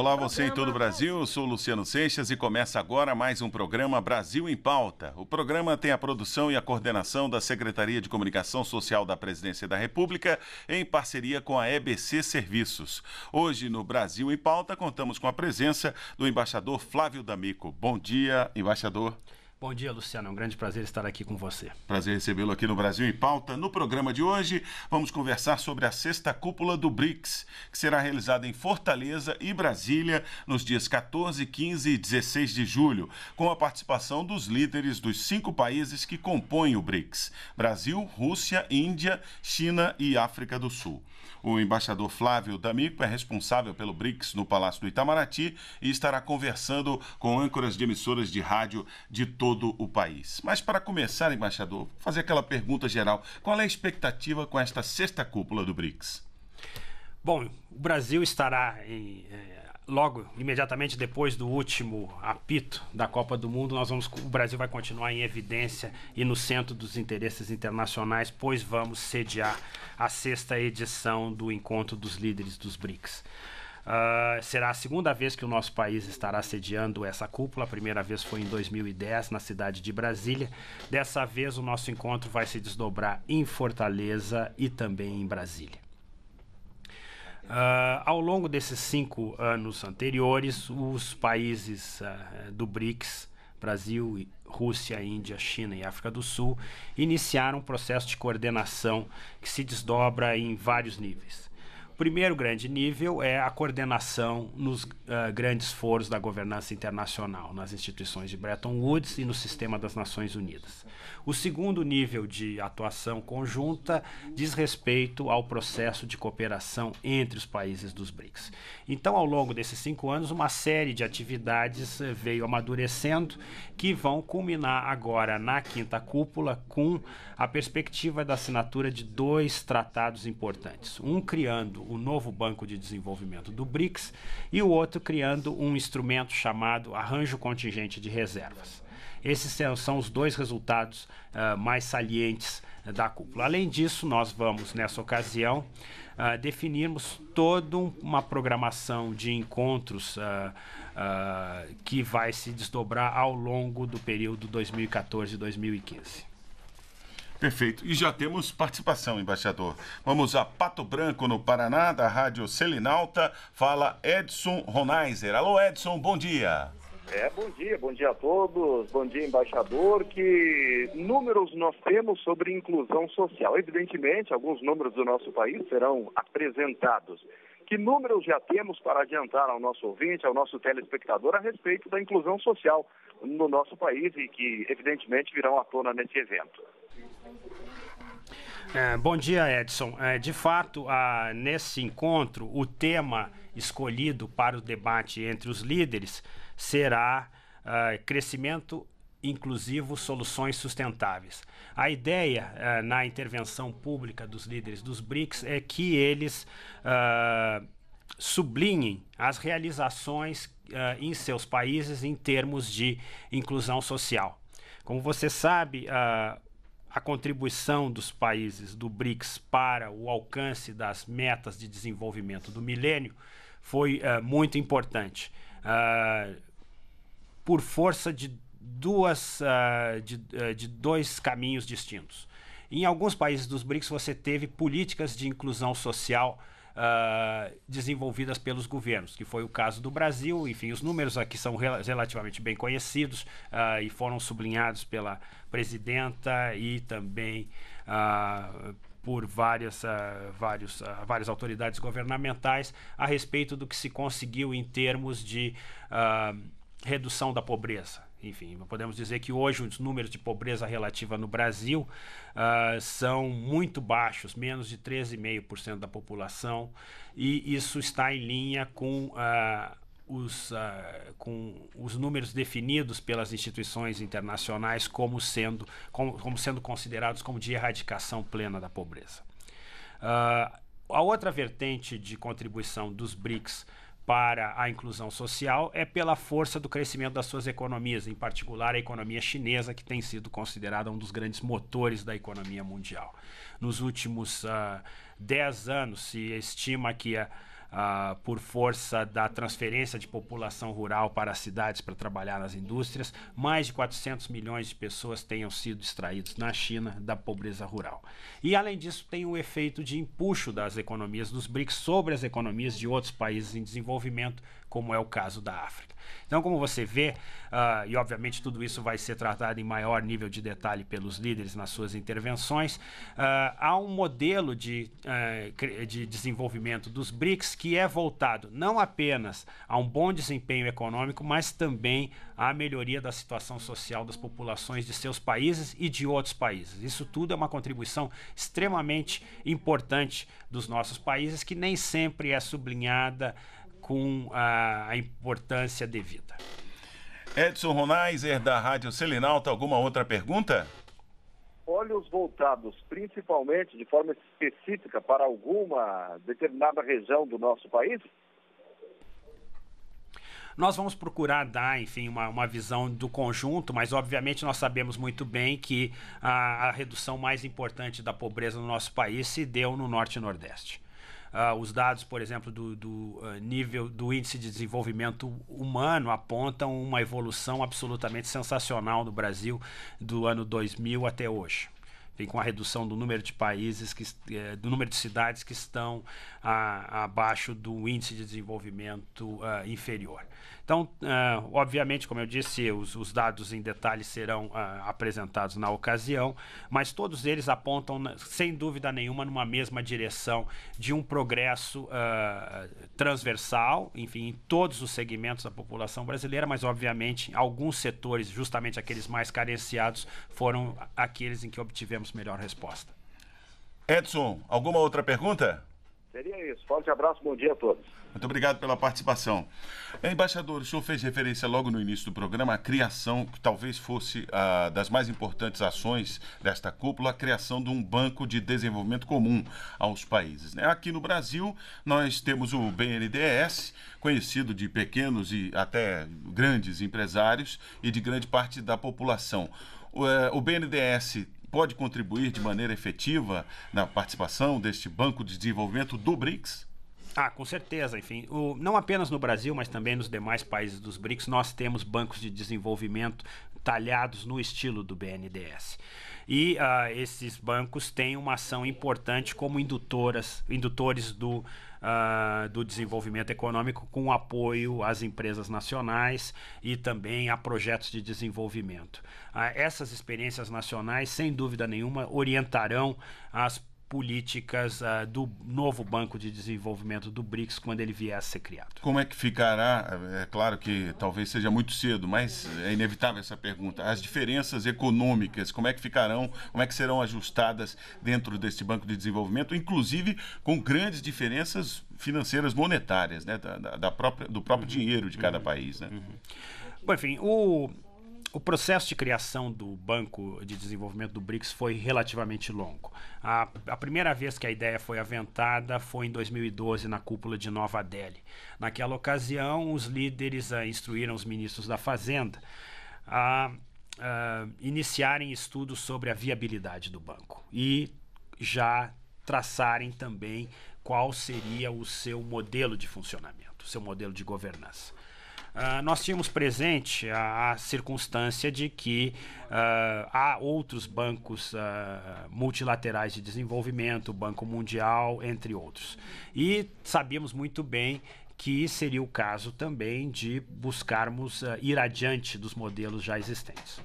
Olá, você em todo o Brasil. Eu sou Luciano Seixas e começa agora mais um programa Brasil em Pauta. O programa tem a produção e a coordenação da Secretaria de Comunicação Social da Presidência da República em parceria com a EBC Serviços. Hoje, no Brasil em Pauta, contamos com a presença do embaixador Flávio D'Amico. Bom dia, embaixador. Bom dia, Luciano. É um grande prazer estar aqui com você. Prazer recebê-lo aqui no Brasil em Pauta. No programa de hoje, vamos conversar sobre a sexta cúpula do BRICS, que será realizada em Fortaleza e Brasília nos dias 14, 15 e 16 de julho, com a participação dos líderes dos cinco países que compõem o BRICS: Brasil, Rússia, Índia, China e África do Sul. O embaixador Flávio D'Amico é responsável pelo BRICS no Palácio do Itamaraty e estará conversando com âncoras de emissoras de rádio de todo o país. Mas para começar, embaixador, vou fazer aquela pergunta geral: qual é a expectativa com esta sexta cúpula do BRICS? Bom, o Brasil estará em, eh, logo, imediatamente depois do último apito da Copa do Mundo, nós vamos, o Brasil vai continuar em evidência e no centro dos interesses internacionais, pois vamos sediar a sexta edição do Encontro dos Líderes dos BRICS. Uh, será a segunda vez que o nosso país estará sediando essa cúpula. A primeira vez foi em 2010, na cidade de Brasília. Dessa vez, o nosso encontro vai se desdobrar em Fortaleza e também em Brasília. Uh, ao longo desses cinco anos anteriores, os países uh, do BRICS, Brasil, Rússia, Índia, China e África do Sul, iniciaram um processo de coordenação que se desdobra em vários níveis primeiro grande nível é a coordenação nos uh, grandes foros da governança internacional, nas instituições de Bretton Woods e no sistema das Nações Unidas. O segundo nível de atuação conjunta diz respeito ao processo de cooperação entre os países dos BRICS. Então, ao longo desses cinco anos, uma série de atividades uh, veio amadurecendo que vão culminar agora na quinta cúpula com a perspectiva da assinatura de dois tratados importantes. Um criando o novo Banco de Desenvolvimento do BRICS, e o outro criando um instrumento chamado Arranjo Contingente de Reservas. Esses são os dois resultados uh, mais salientes ah, da cúpula. Além disso, nós vamos, nessa ocasião, uh, definirmos toda uma programação de encontros uh, uh, que vai se desdobrar ao longo do período 2014-2015. Perfeito. E já temos participação, embaixador. Vamos a Pato Branco, no Paraná, da Rádio Selinalta. Fala Edson Ronaiser. Alô, Edson, bom dia. É, bom dia, bom dia a todos, bom dia, embaixador. Que números nós temos sobre inclusão social? Evidentemente, alguns números do nosso país serão apresentados. Que números já temos para adiantar ao nosso ouvinte, ao nosso telespectador, a respeito da inclusão social no nosso país e que, evidentemente, virão à tona nesse evento? É, bom dia, Edson. É, de fato, a, nesse encontro, o tema escolhido para o debate entre os líderes será a, é, crescimento inclusivo soluções sustentáveis. A ideia uh, na intervenção pública dos líderes dos BRICS é que eles uh, sublinhem as realizações uh, em seus países em termos de inclusão social. Como você sabe, ah, a contribuição dos países do BRICS para o alcance das metas de desenvolvimento do milênio foi eh, muito importante. por força de duas, uh, de, uh, de dois caminhos distintos. Em alguns países dos BRICS, você teve políticas de inclusão social Uh, desenvolvidas pelos governos, que foi o caso do Brasil. Enfim, os números aqui são rel relativamente bem conhecidos uh, e foram sublinhados pela presidenta e também uh, por várias, vários, várias autoridades governamentais a respeito do que se conseguiu em termos de redução da pobreza. Enfim, podemos dizer que hoje os números de pobreza relativa no Brasil uh, são muito baixos, menos de 13,5% da população, e isso está em linha com, uh, os, uh, com os números definidos pelas instituições internacionais como sendo, como, como sendo considerados como de erradicação plena da pobreza. a outra vertente de contribuição dos BRICS para a inclusão social é pela força do crescimento das suas economias, em particular a economia chinesa, que tem sido considerada um dos grandes motores da economia mundial. Nos últimos uh, ah, 10 anos, se estima que a ah, por força da transferência de população rural para as cidades para trabalhar nas indústrias, mais de 400 milhões de pessoas tenham sido extraídas na China da pobreza rural. E além disso, tem o efeito de empuxo das economias dos BRICS sobre as economias de outros países em desenvolvimento como é o caso da África. Então, como você vê, uh, e obviamente tudo isso vai ser tratado em maior nível de detalhe pelos líderes nas suas intervenções, uh, há um modelo de, uh, de desenvolvimento dos BRICS que é voltado não apenas a um bom desempenho econômico, mas também à melhoria da situação social das populações de seus países e de outros países. Isso tudo é uma contribuição extremamente importante dos nossos países que nem sempre é sublinhada com a, a importância devida. Edson Ronaiser, da Rádio Selinalta, alguma outra pergunta? Olhos voltados principalmente de forma específica para alguma determinada região do nosso país? Nós vamos procurar dar, enfim, uma, uma visão do conjunto, mas obviamente nós sabemos muito bem que a, a redução mais importante da pobreza no nosso país se deu no Norte e Nordeste. Uh, os dados, por exemplo, do, do uh, nível do índice de desenvolvimento humano apontam uma evolução absolutamente sensacional no Brasil do ano 2000 até hoje. Vem com a redução do número de países, que, eh, do número de cidades que estão a, ah, abaixo do índice de desenvolvimento uh, inferior. Então, uh, obviamente, como eu disse, os, os dados em detalhe serão uh, apresentados na ocasião, mas todos eles apontam, sem dúvida nenhuma, numa mesma direção de um progresso uh, transversal, enfim, em todos os segmentos da população brasileira, mas, obviamente, alguns setores, justamente aqueles mais carenciados, foram aqueles em que obtivemos melhor resposta. Edson, alguma outra pergunta? Seria isso. Forte abraço, bom dia a todos. Muito obrigado pela participação. Embaixador, o senhor fez referência logo no início do programa à criação, que talvez fosse a ah, das mais importantes ações desta cúpula, a criação de um banco de desenvolvimento comum aos países. Né? Aqui no Brasil, nós temos o BNDES, conhecido de pequenos e até grandes empresários e de grande parte da população. O eh, BNDES pode contribuir de maneira efetiva na participação deste Banco de Desenvolvimento do BRICS? Ah, com certeza. Enfim, o, não apenas no Brasil, mas também nos demais países dos BRICS, nós temos bancos de desenvolvimento talhados no estilo do BNDES. E uh, esses bancos têm uma ação importante como indutoras, indutores do, uh, do desenvolvimento econômico, com apoio às empresas nacionais e também a projetos de desenvolvimento. Uh, essas experiências nacionais, sem dúvida nenhuma, orientarão as políticas uh, do novo Banco de Desenvolvimento do BRICS quando ele vier a ser criado. Como é que ficará? É claro que talvez seja muito cedo, mas é inevitável essa pergunta. As diferenças econômicas, como é que ficarão? Como é que serão ajustadas dentro deste Banco de Desenvolvimento, inclusive com grandes diferenças financeiras monetárias, né, da, da própria, do próprio uhum. dinheiro de cada uhum. país, né? Uhum. Bom, enfim, o o processo de criação do Banco de Desenvolvimento do BRICS foi relativamente longo. A, a, primeira vez que a ideia foi aventada foi em 2012, na cúpula de Nova Delhi. Naquela ocasião, os líderes eh, instruíram os ministros da Fazenda a, eh, iniciarem estudos sobre a viabilidade do banco e já traçarem também qual seria o seu modelo de funcionamento, seu modelo de governança. Ah, nós tínhamos presente a, a, circunstância de que uh, há outros bancos uh, multilaterais de desenvolvimento, o Banco Mundial, entre outros. E sabíamos muito bem que seria o caso também de buscarmos ir adiante dos modelos já existentes.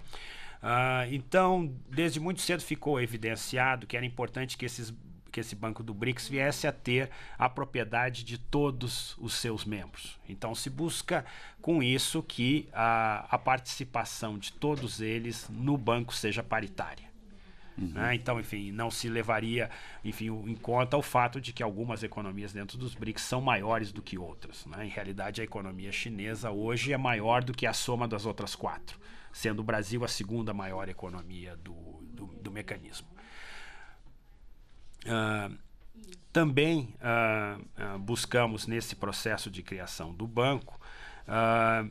então, desde muito cedo ficou evidenciado que era importante que esses que esse banco do BRICS viesse a ter a propriedade de todos os seus membros. Então, se busca com isso que a, a participação de todos eles no banco seja paritária. Uhum. Né? Então, enfim, não se levaria enfim, em conta o fato de que algumas economias dentro dos BRICS são maiores do que outras. Né? Em realidade, a economia chinesa hoje é maior do que a soma das outras quatro, sendo o Brasil a segunda maior economia do, do, do mecanismo. Ah, também ah, ah, buscamos nesse processo de criação do banco,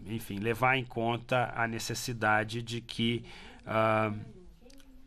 enfim, levar em conta a necessidade de que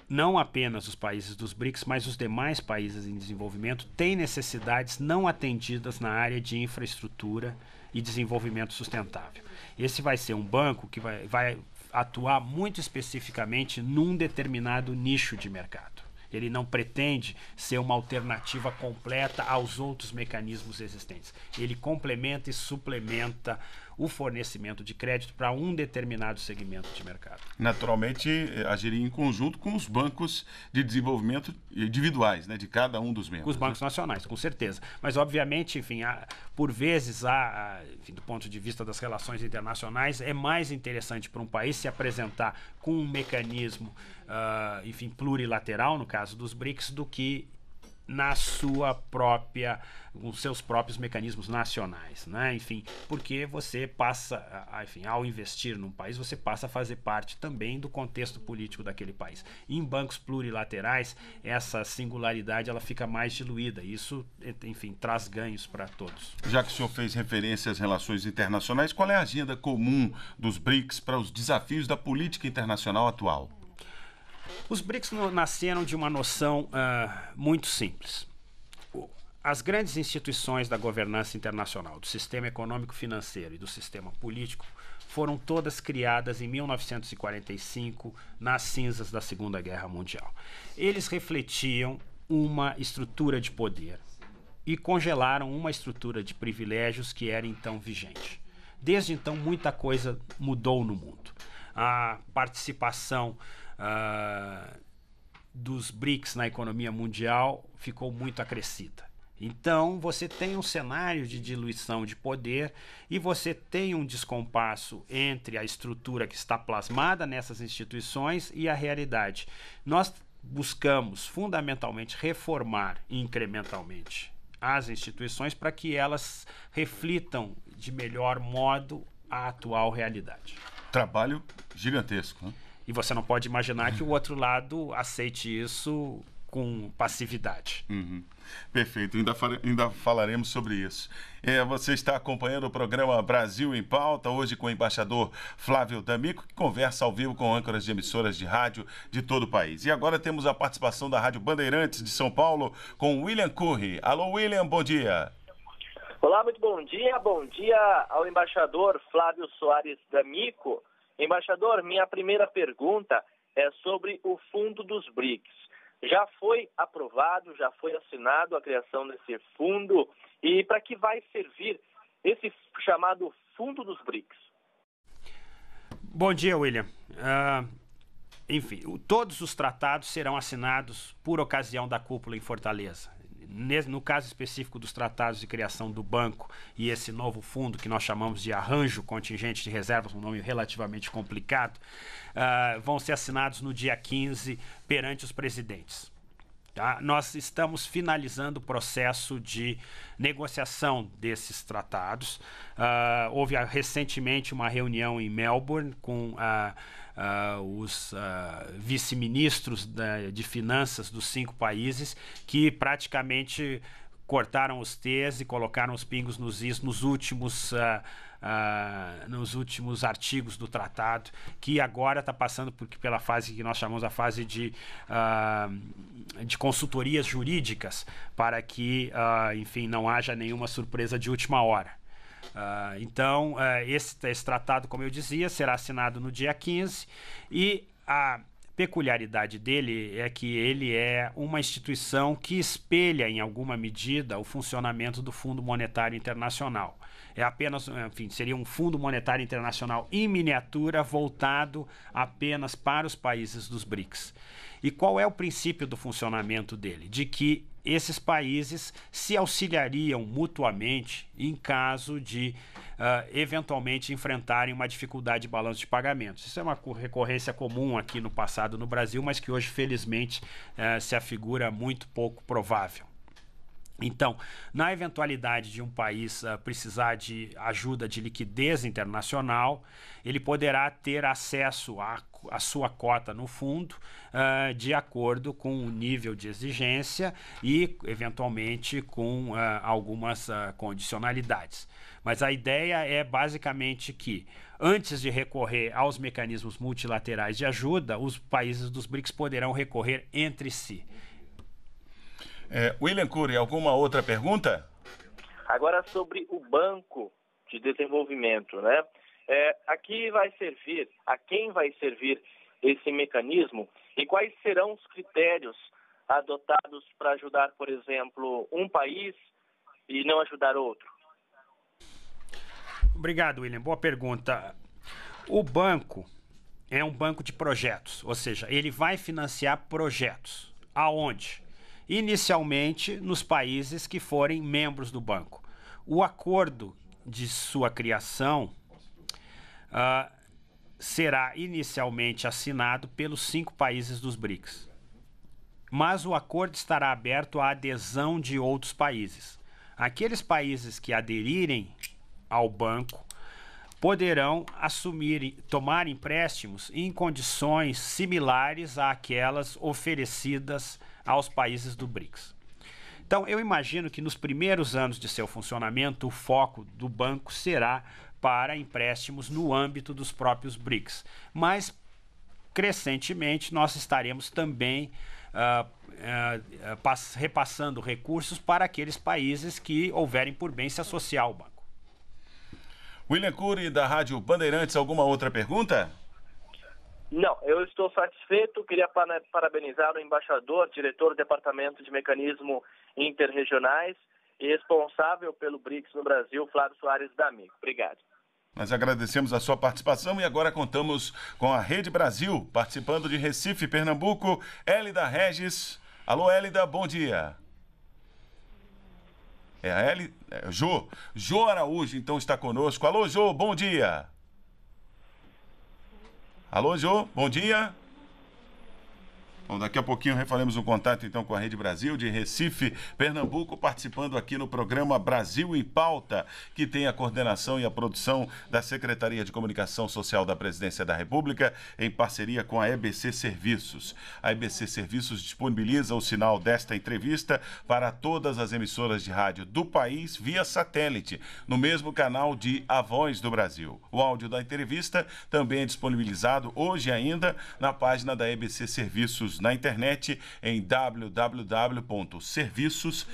não apenas os países dos BRICS, mas os demais países em desenvolvimento têm necessidades não atendidas na área de infraestrutura e desenvolvimento sustentável. Esse vai ser um banco que vai, vai atuar muito especificamente num determinado nicho de mercado. Ele não pretende ser uma alternativa completa aos outros mecanismos existentes. Ele complementa e suplementa o fornecimento de crédito para um determinado segmento de mercado. Naturalmente, eh, agiria em conjunto com os bancos de desenvolvimento individuais, né, de cada um dos membros. Com os né? bancos né? nacionais, com certeza. Mas, obviamente, enfim, há, por vezes, há, enfim, do ponto de vista das relações internacionais, é mais interessante para um país se apresentar com um mecanismo, uh, enfim, plurilateral, no caso dos BRICS, do que na sua própria, com seus próprios mecanismos nacionais, né? Enfim, porque você passa, enfim, ao investir num país, você passa a fazer parte também do contexto político daquele país. Em bancos plurilaterais, essa singularidade ela fica mais diluída. Isso, enfim, traz ganhos para todos. Já que o senhor fez referência às relações internacionais, qual é a agenda comum dos BRICS para os desafios da política internacional atual? Os BRICS nasceram de uma noção uh, muito simples. As grandes instituições da governança internacional, do sistema econômico financeiro e do sistema político, foram todas criadas em 1945, nas cinzas da Segunda Guerra Mundial. Eles refletiam uma estrutura de poder e congelaram uma estrutura de privilégios que era então vigente. Desde então, muita coisa mudou no mundo. A participação uh, dos BRICS na economia mundial ficou muito acrescida. Então, você tem um cenário de diluição de poder e você tem um descompasso entre a estrutura que está plasmada nessas instituições e a realidade. Nós buscamos fundamentalmente reformar incrementalmente as instituições para que elas reflitam de melhor modo a atual realidade. Trabalho gigantesco. Né? E você não pode imaginar que o outro lado aceite isso com passividade. Uhum. Perfeito, ainda, ainda falaremos sobre isso. É, você está acompanhando o programa Brasil em Pauta, hoje com o embaixador Flávio D'Amico, que conversa ao vivo com âncoras de emissoras de rádio de todo o país. E agora temos a participação da Rádio Bandeirantes de São Paulo com William Curry. Alô, William, bom dia. Olá, muito bom dia. Bom dia ao embaixador Flávio Soares D'Amico. Embaixador, minha primeira pergunta é sobre o fundo dos BRICS. Já foi aprovado, já foi assinado a criação desse fundo e para que vai servir esse chamado fundo dos BRICS? Bom dia, William. Uh, enfim, todos os tratados serão assinados por ocasião da cúpula em Fortaleza no caso específico dos tratados de criação do banco e esse novo fundo que nós chamamos de arranjo contingente de reservas, um nome relativamente complicado, uh, vão ser assinados no dia 15 perante os presidentes. Tá? Nós estamos finalizando o processo de negociação desses tratados. Uh, houve uh, recentemente uma reunião em Melbourne com a uh, os uh, vice-ministros né, de finanças dos cinco países, que praticamente cortaram os T's e colocaram os pingos nos I's nos últimos. Uh, nos últimos artigos do tratado, que agora está passando por, pela fase que nós chamamos a fase de, uh, de consultorias jurídicas, para que, uh, enfim, não haja nenhuma surpresa de última hora. Uh, então, uh, esse, esse tratado, como eu dizia, será assinado no dia 15 e a peculiaridade dele é que ele é uma instituição que espelha em alguma medida o funcionamento do Fundo Monetário Internacional. É apenas, enfim, seria um Fundo Monetário Internacional em miniatura voltado apenas para os países dos BRICS. E qual é o princípio do funcionamento dele? De que esses países se auxiliariam mutuamente em caso de uh, eventualmente enfrentarem uma dificuldade de balanço de pagamentos. Isso é uma recorrência comum aqui no passado no Brasil, mas que hoje, felizmente, uh, se afigura muito pouco provável. Então, na eventualidade de um país uh, precisar de ajuda de liquidez internacional, ele poderá ter acesso à, à sua cota no fundo uh, de acordo com o nível de exigência e, eventualmente, com uh, algumas condicionalidades. Mas a ideia é basicamente que, antes de recorrer aos mecanismos multilaterais de ajuda, os países dos BRICS poderão recorrer entre si. É, William Cury, alguma outra pergunta? Agora sobre o banco de desenvolvimento, né? É, aqui vai servir, a quem vai servir esse mecanismo e quais serão os critérios adotados para ajudar, por exemplo, um país e não ajudar outro? Obrigado, William. Boa pergunta. O banco é um banco de projetos, ou seja, ele vai financiar projetos. Aonde? inicialmente nos países que forem membros do banco. O acordo de sua criação uh, será inicialmente assinado pelos cinco países dos BRICS, mas o acordo estará aberto à adesão de outros países. Aqueles países que aderirem ao banco poderão assumir, tomar empréstimos em condições similares àquelas oferecidas aos países do BRICS. Então, eu imagino que nos primeiros anos de seu funcionamento, o foco do banco será para empréstimos no âmbito dos próprios BRICS. Mas, crescentemente, nós estaremos também uh, uh, repassando recursos para aqueles países que houverem por bem se associar ao banco. William Cury, da Rádio Bandeirantes, alguma outra pergunta? Não, eu estou satisfeito. Queria parabenizar o embaixador, diretor do Departamento de Mecanismo Interregionais e responsável pelo BRICS no Brasil, Flávio Soares D'Amico. Obrigado. Nós agradecemos a sua participação e agora contamos com a Rede Brasil, participando de Recife, Pernambuco, Hélida Regis. Alô, Hélida, bom dia. É a Hélida. É, jo. Jo Araújo, então, está conosco. Alô, Jo, bom dia. Alô, Jô, bom dia. Bom, daqui a pouquinho refaremos o um contato então com a Rede Brasil de Recife, Pernambuco, participando aqui no programa Brasil em Pauta, que tem a coordenação e a produção da Secretaria de Comunicação Social da Presidência da República, em parceria com a EBC Serviços. A EBC Serviços disponibiliza o sinal desta entrevista para todas as emissoras de rádio do país via satélite, no mesmo canal de A Voz do Brasil. O áudio da entrevista também é disponibilizado hoje ainda na página da EBC Serviços na internet em www.serviços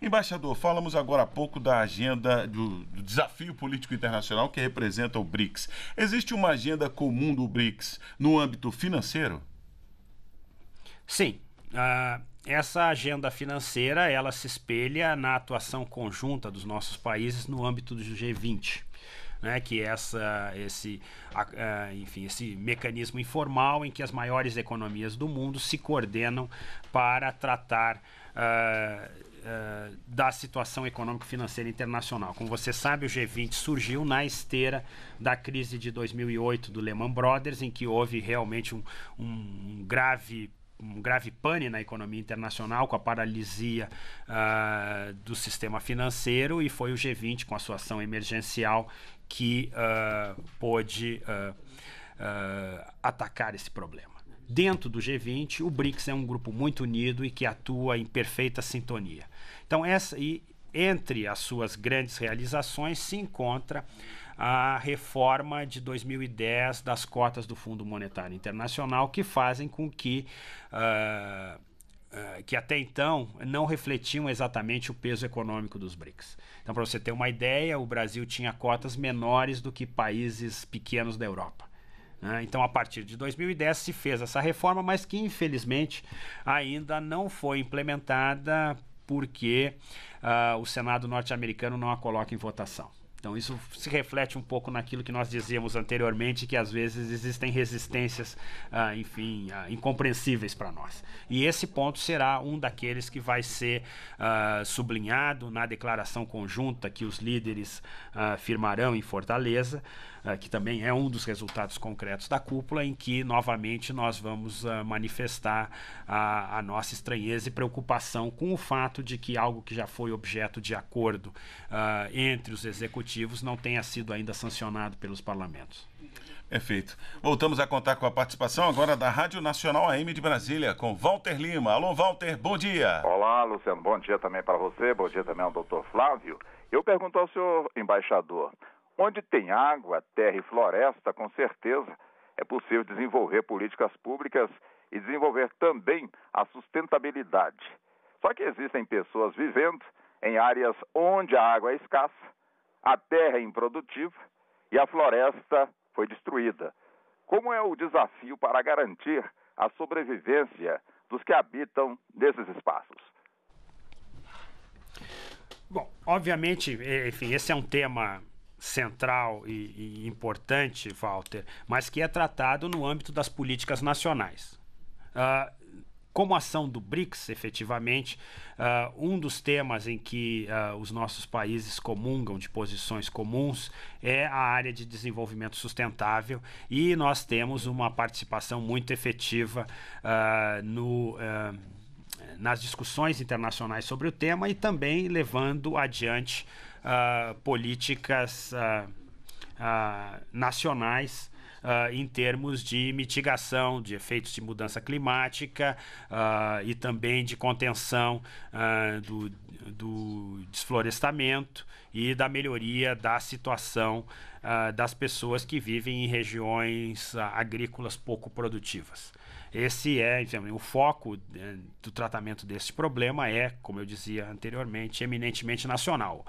Embaixador, falamos agora há pouco da agenda do, do, desafio político internacional que representa o BRICS. Existe uma agenda comum do BRICS no âmbito financeiro? Sim. Uh, essa agenda financeira ela se espelha na atuação conjunta dos nossos países no âmbito do G20 né, que essa, esse, a, a, enfim, esse mecanismo informal em que as maiores economias do mundo se coordenam para tratar uh, uh, da situação econômico-financeira internacional. Como você sabe, o G20 surgiu na esteira da crise de 2008 do Lehman Brothers, em que houve realmente um, um grave um grave pane na economia internacional com a paralisia uh, do sistema financeiro e foi o G20 com a sua ação emergencial que uh, pôde uh, atacar esse problema. Dentro do G20, o BRICS é um grupo muito unido e que atua em perfeita sintonia. Então, essa e entre as suas grandes realizações se encontra a reforma de 2010 das cotas do Fundo Monetário Internacional, que fazem com que uh, que até então não refletiam exatamente o peso econômico dos BRICS. Então, para você ter uma ideia, o Brasil tinha cotas menores do que países pequenos da Europa. Né? Então, a partir de 2010 se fez essa reforma, mas que infelizmente ainda não foi implementada porque uh, o Senado norte-americano não a coloca em votação. Então isso se reflete um pouco naquilo que nós dizíamos anteriormente, que às vezes existem resistências, ah, enfim, ah, incompreensíveis para nós. E esse ponto será um daqueles que vai ser ah, sublinhado na declaração conjunta que os líderes ah, firmarão em Fortaleza. Eh, que também é um dos resultados concretos da cúpula, em que novamente nós vamos eh, manifestar a, a nossa estranheza e preocupação com o fato de que algo que já foi objeto de acordo eh, entre os executivos não tenha sido ainda sancionado pelos parlamentos. Perfeito. Voltamos a contar com a participação agora da Rádio Nacional AM de Brasília, com Walter Lima. Alô, Walter, bom dia. Olá, Luciano, bom dia também para você, bom dia também ao doutor Flávio. Eu pergunto ao senhor embaixador, Onde tem água, terra e floresta, com certeza, é possível desenvolver políticas públicas e desenvolver também a sustentabilidade. Só que existem pessoas vivendo em áreas onde a água é escassa, a terra é improdutiva e a floresta foi destruída. Como é o desafio para garantir a sobrevivência dos que habitam nesses espaços? Bom, obviamente, enfim, esse é um tema central e, e importante, Walter, mas que é tratado no âmbito das políticas nacionais. Uh, como ação do BRICS, efetivamente, uh, um dos temas em que uh, os nossos países comungam de posições comuns é a área de desenvolvimento sustentável e nós temos uma participação muito efetiva uh, no nas discussões internacionais sobre o tema e também levando adiante uh, políticas uh, uh, nacionais Uh, em termos de mitigação de efeitos de mudança climática uh, e também de contenção uh, do, do, desflorestamento e da melhoria da situação das pessoas que vivem em regiões agrícolas pouco produtivas. Esse é, enfim, o foco né, do tratamento desse problema é, como eu dizia anteriormente, eminentemente nacional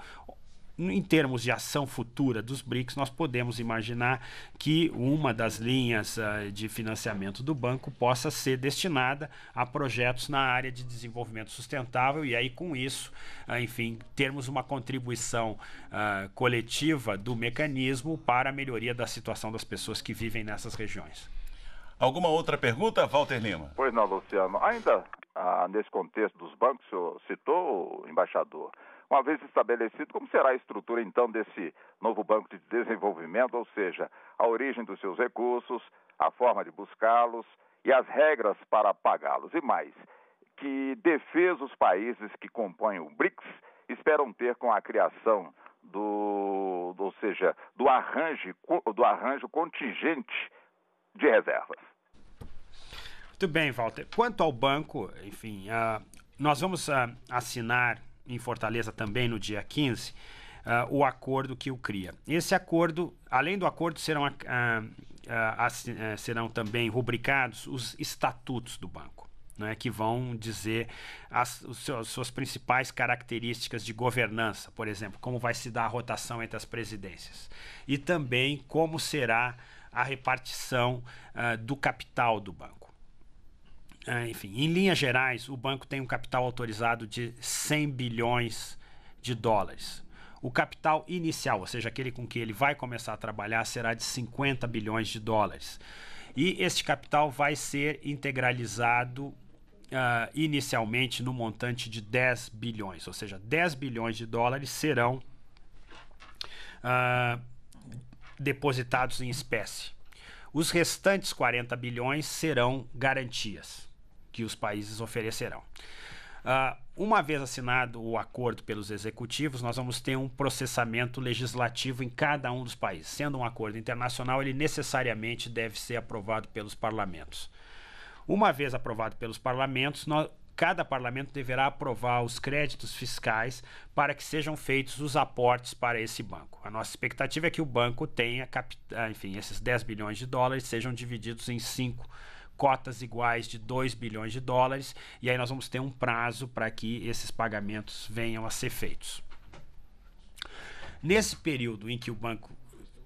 em termos de ação futura dos BRICS, nós podemos imaginar que uma das linhas uh, de financiamento do banco possa ser destinada a projetos na área de desenvolvimento sustentável e aí com isso, uh, enfim, termos uma contribuição uh, coletiva do mecanismo para a melhoria da situação das pessoas que vivem nessas regiões. Alguma outra pergunta, Walter Lima? Pois não, Luciano. Ainda ah, nesse contexto dos bancos, o senhor citou o embaixador. Uma vez estabelecido, como será a estrutura então desse novo banco de desenvolvimento, ou seja, a origem dos seus recursos, a forma de buscá-los e as regras para pagá-los e mais, que defesa os países que compõem o BRICS esperam ter com a criação do, ou seja, do arranjo, do arranjo contingente de reservas. Muito bem, Walter. Quanto ao banco, enfim, uh, nós vamos uh, assinar em Fortaleza também no dia 15, uh, ah, o acordo que o cria. Esse acordo, além do acordo, serão, uh, uh, serão também rubricados os estatutos do banco. Né, que vão dizer as, as suas principais características de governança, por exemplo, como vai se dar a rotação entre as presidências e também como será a repartição do capital do banco. É, enfim, em linhas gerais, o banco tem um capital autorizado de 100 bilhões de dólares. O capital inicial, ou seja, aquele com que ele vai começar a trabalhar, será de 50 bilhões de dólares. E este capital vai ser integralizado Uh, inicialmente no montante de 10 bilhões, ou seja, 10 bilhões de dólares serão uh, depositados em espécie. Os restantes 40 bilhões serão garantias que os países oferecerão. Uh, uma vez assinado o acordo pelos executivos, nós vamos ter um processamento legislativo em cada um dos países. Sendo um acordo internacional, ele necessariamente deve ser aprovado pelos parlamentos. Uma vez aprovado pelos parlamentos, nós, cada parlamento deverá aprovar os créditos fiscais para que sejam feitos os aportes para esse banco. A nossa expectativa é que o banco tenha, ah, enfim, esses 10 bilhões de dólares sejam divididos em cinco cotas iguais de 2 bilhões de dólares, e aí nós vamos ter um prazo para que esses pagamentos venham a ser feitos. Nesse período em que o banco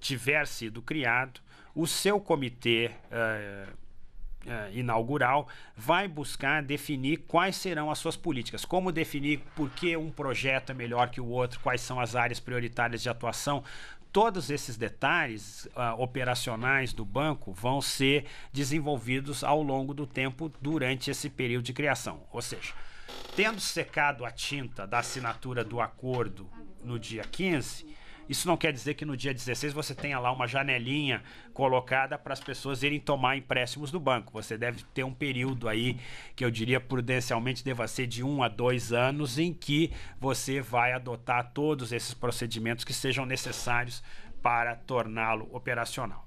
tiver sido criado, o seu comitê uh, uh, inaugural vai buscar definir quais serão as suas políticas, como definir por que um projeto é melhor que o outro, quais são as áreas prioritárias de atuação, todos esses detalhes uh, operacionais do banco vão ser desenvolvidos ao longo do tempo durante esse período de criação. Ou seja, tendo secado a tinta da assinatura do acordo no dia 15, isso não quer dizer que no dia 16 você tenha lá uma janelinha colocada para as pessoas irem tomar empréstimos do banco. Você deve ter um período aí, que eu diria prudencialmente, deva ser de um a dois anos, em que você vai adotar todos esses procedimentos que sejam necessários para torná-lo operacional.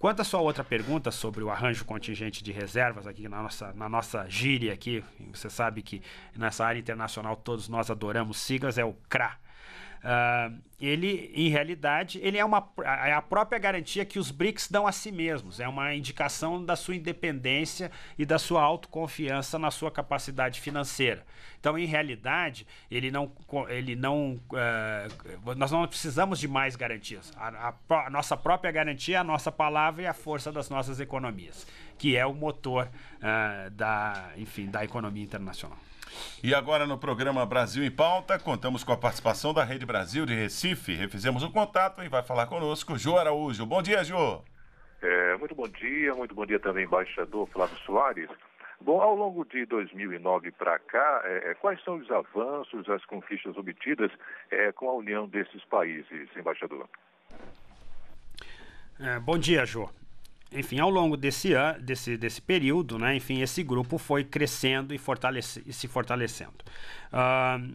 Quanto à sua outra pergunta sobre o arranjo contingente de reservas aqui na nossa, na nossa gíria aqui, você sabe que nessa área internacional todos nós adoramos siglas, é o CRA, Uh, ele, em realidade, ele é, uma, é a própria garantia que os BRICS dão a si mesmos. É uma indicação da sua independência e da sua autoconfiança na sua capacidade financeira. Então, em realidade, ele não, ele não, uh, nós não precisamos de mais garantias. A, a, a nossa própria garantia, a nossa palavra e a força das nossas economias, que é o motor uh, da, enfim, da economia internacional. E agora no programa Brasil em Pauta, contamos com a participação da Rede Brasil de Recife. Refizemos o contato e vai falar conosco Jô Araújo. Bom dia, Jô. É, muito bom dia, muito bom dia também, embaixador Flávio Soares. Bom, ao longo de 2009 para cá, é, é, quais são os avanços, as conquistas obtidas é, com a união desses países, embaixador? É, bom dia, Jô enfim, ao longo desse, ano, desse, desse período, né, enfim, esse grupo foi crescendo e, fortalece, e se fortalecendo. Uh,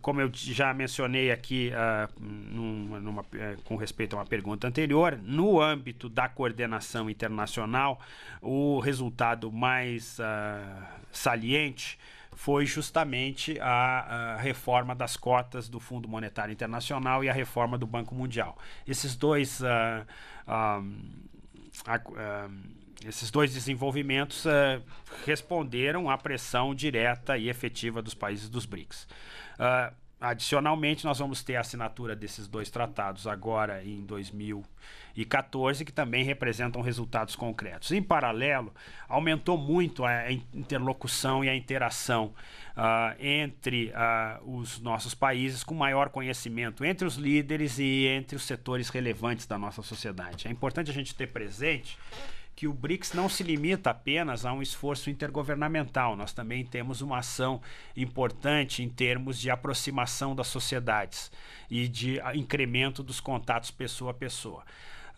como eu já mencionei aqui uh, numa, numa, uh, com respeito a uma pergunta anterior, no âmbito da coordenação internacional, o resultado mais ah, saliente foi justamente a, a, reforma das cotas do Fundo Monetário Internacional e a reforma do Banco Mundial. Esses dois uh, a, a, ah, esses dois desenvolvimentos a, ah, responderam à pressão direta e efetiva dos países dos BRICS. Ah, adicionalmente, nós vamos ter a assinatura desses dois tratados agora em 2000 e 14 que também representam resultados concretos. Em paralelo, aumentou muito a interlocução e a interação uh, entre uh, os nossos países, com maior conhecimento entre os líderes e entre os setores relevantes da nossa sociedade. É importante a gente ter presente que o BRICS não se limita apenas a um esforço intergovernamental, nós também temos uma ação importante em termos de aproximação das sociedades e de ah, incremento dos contatos pessoa a pessoa.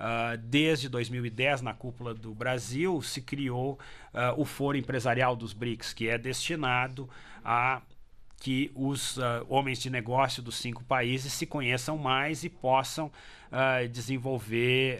Ah, desde 2010, na cúpula do Brasil, se criou uh, o Foro Empresarial dos BRICS, que é destinado a que os uh, homens de negócio dos cinco países se conheçam mais e possam desenvolver.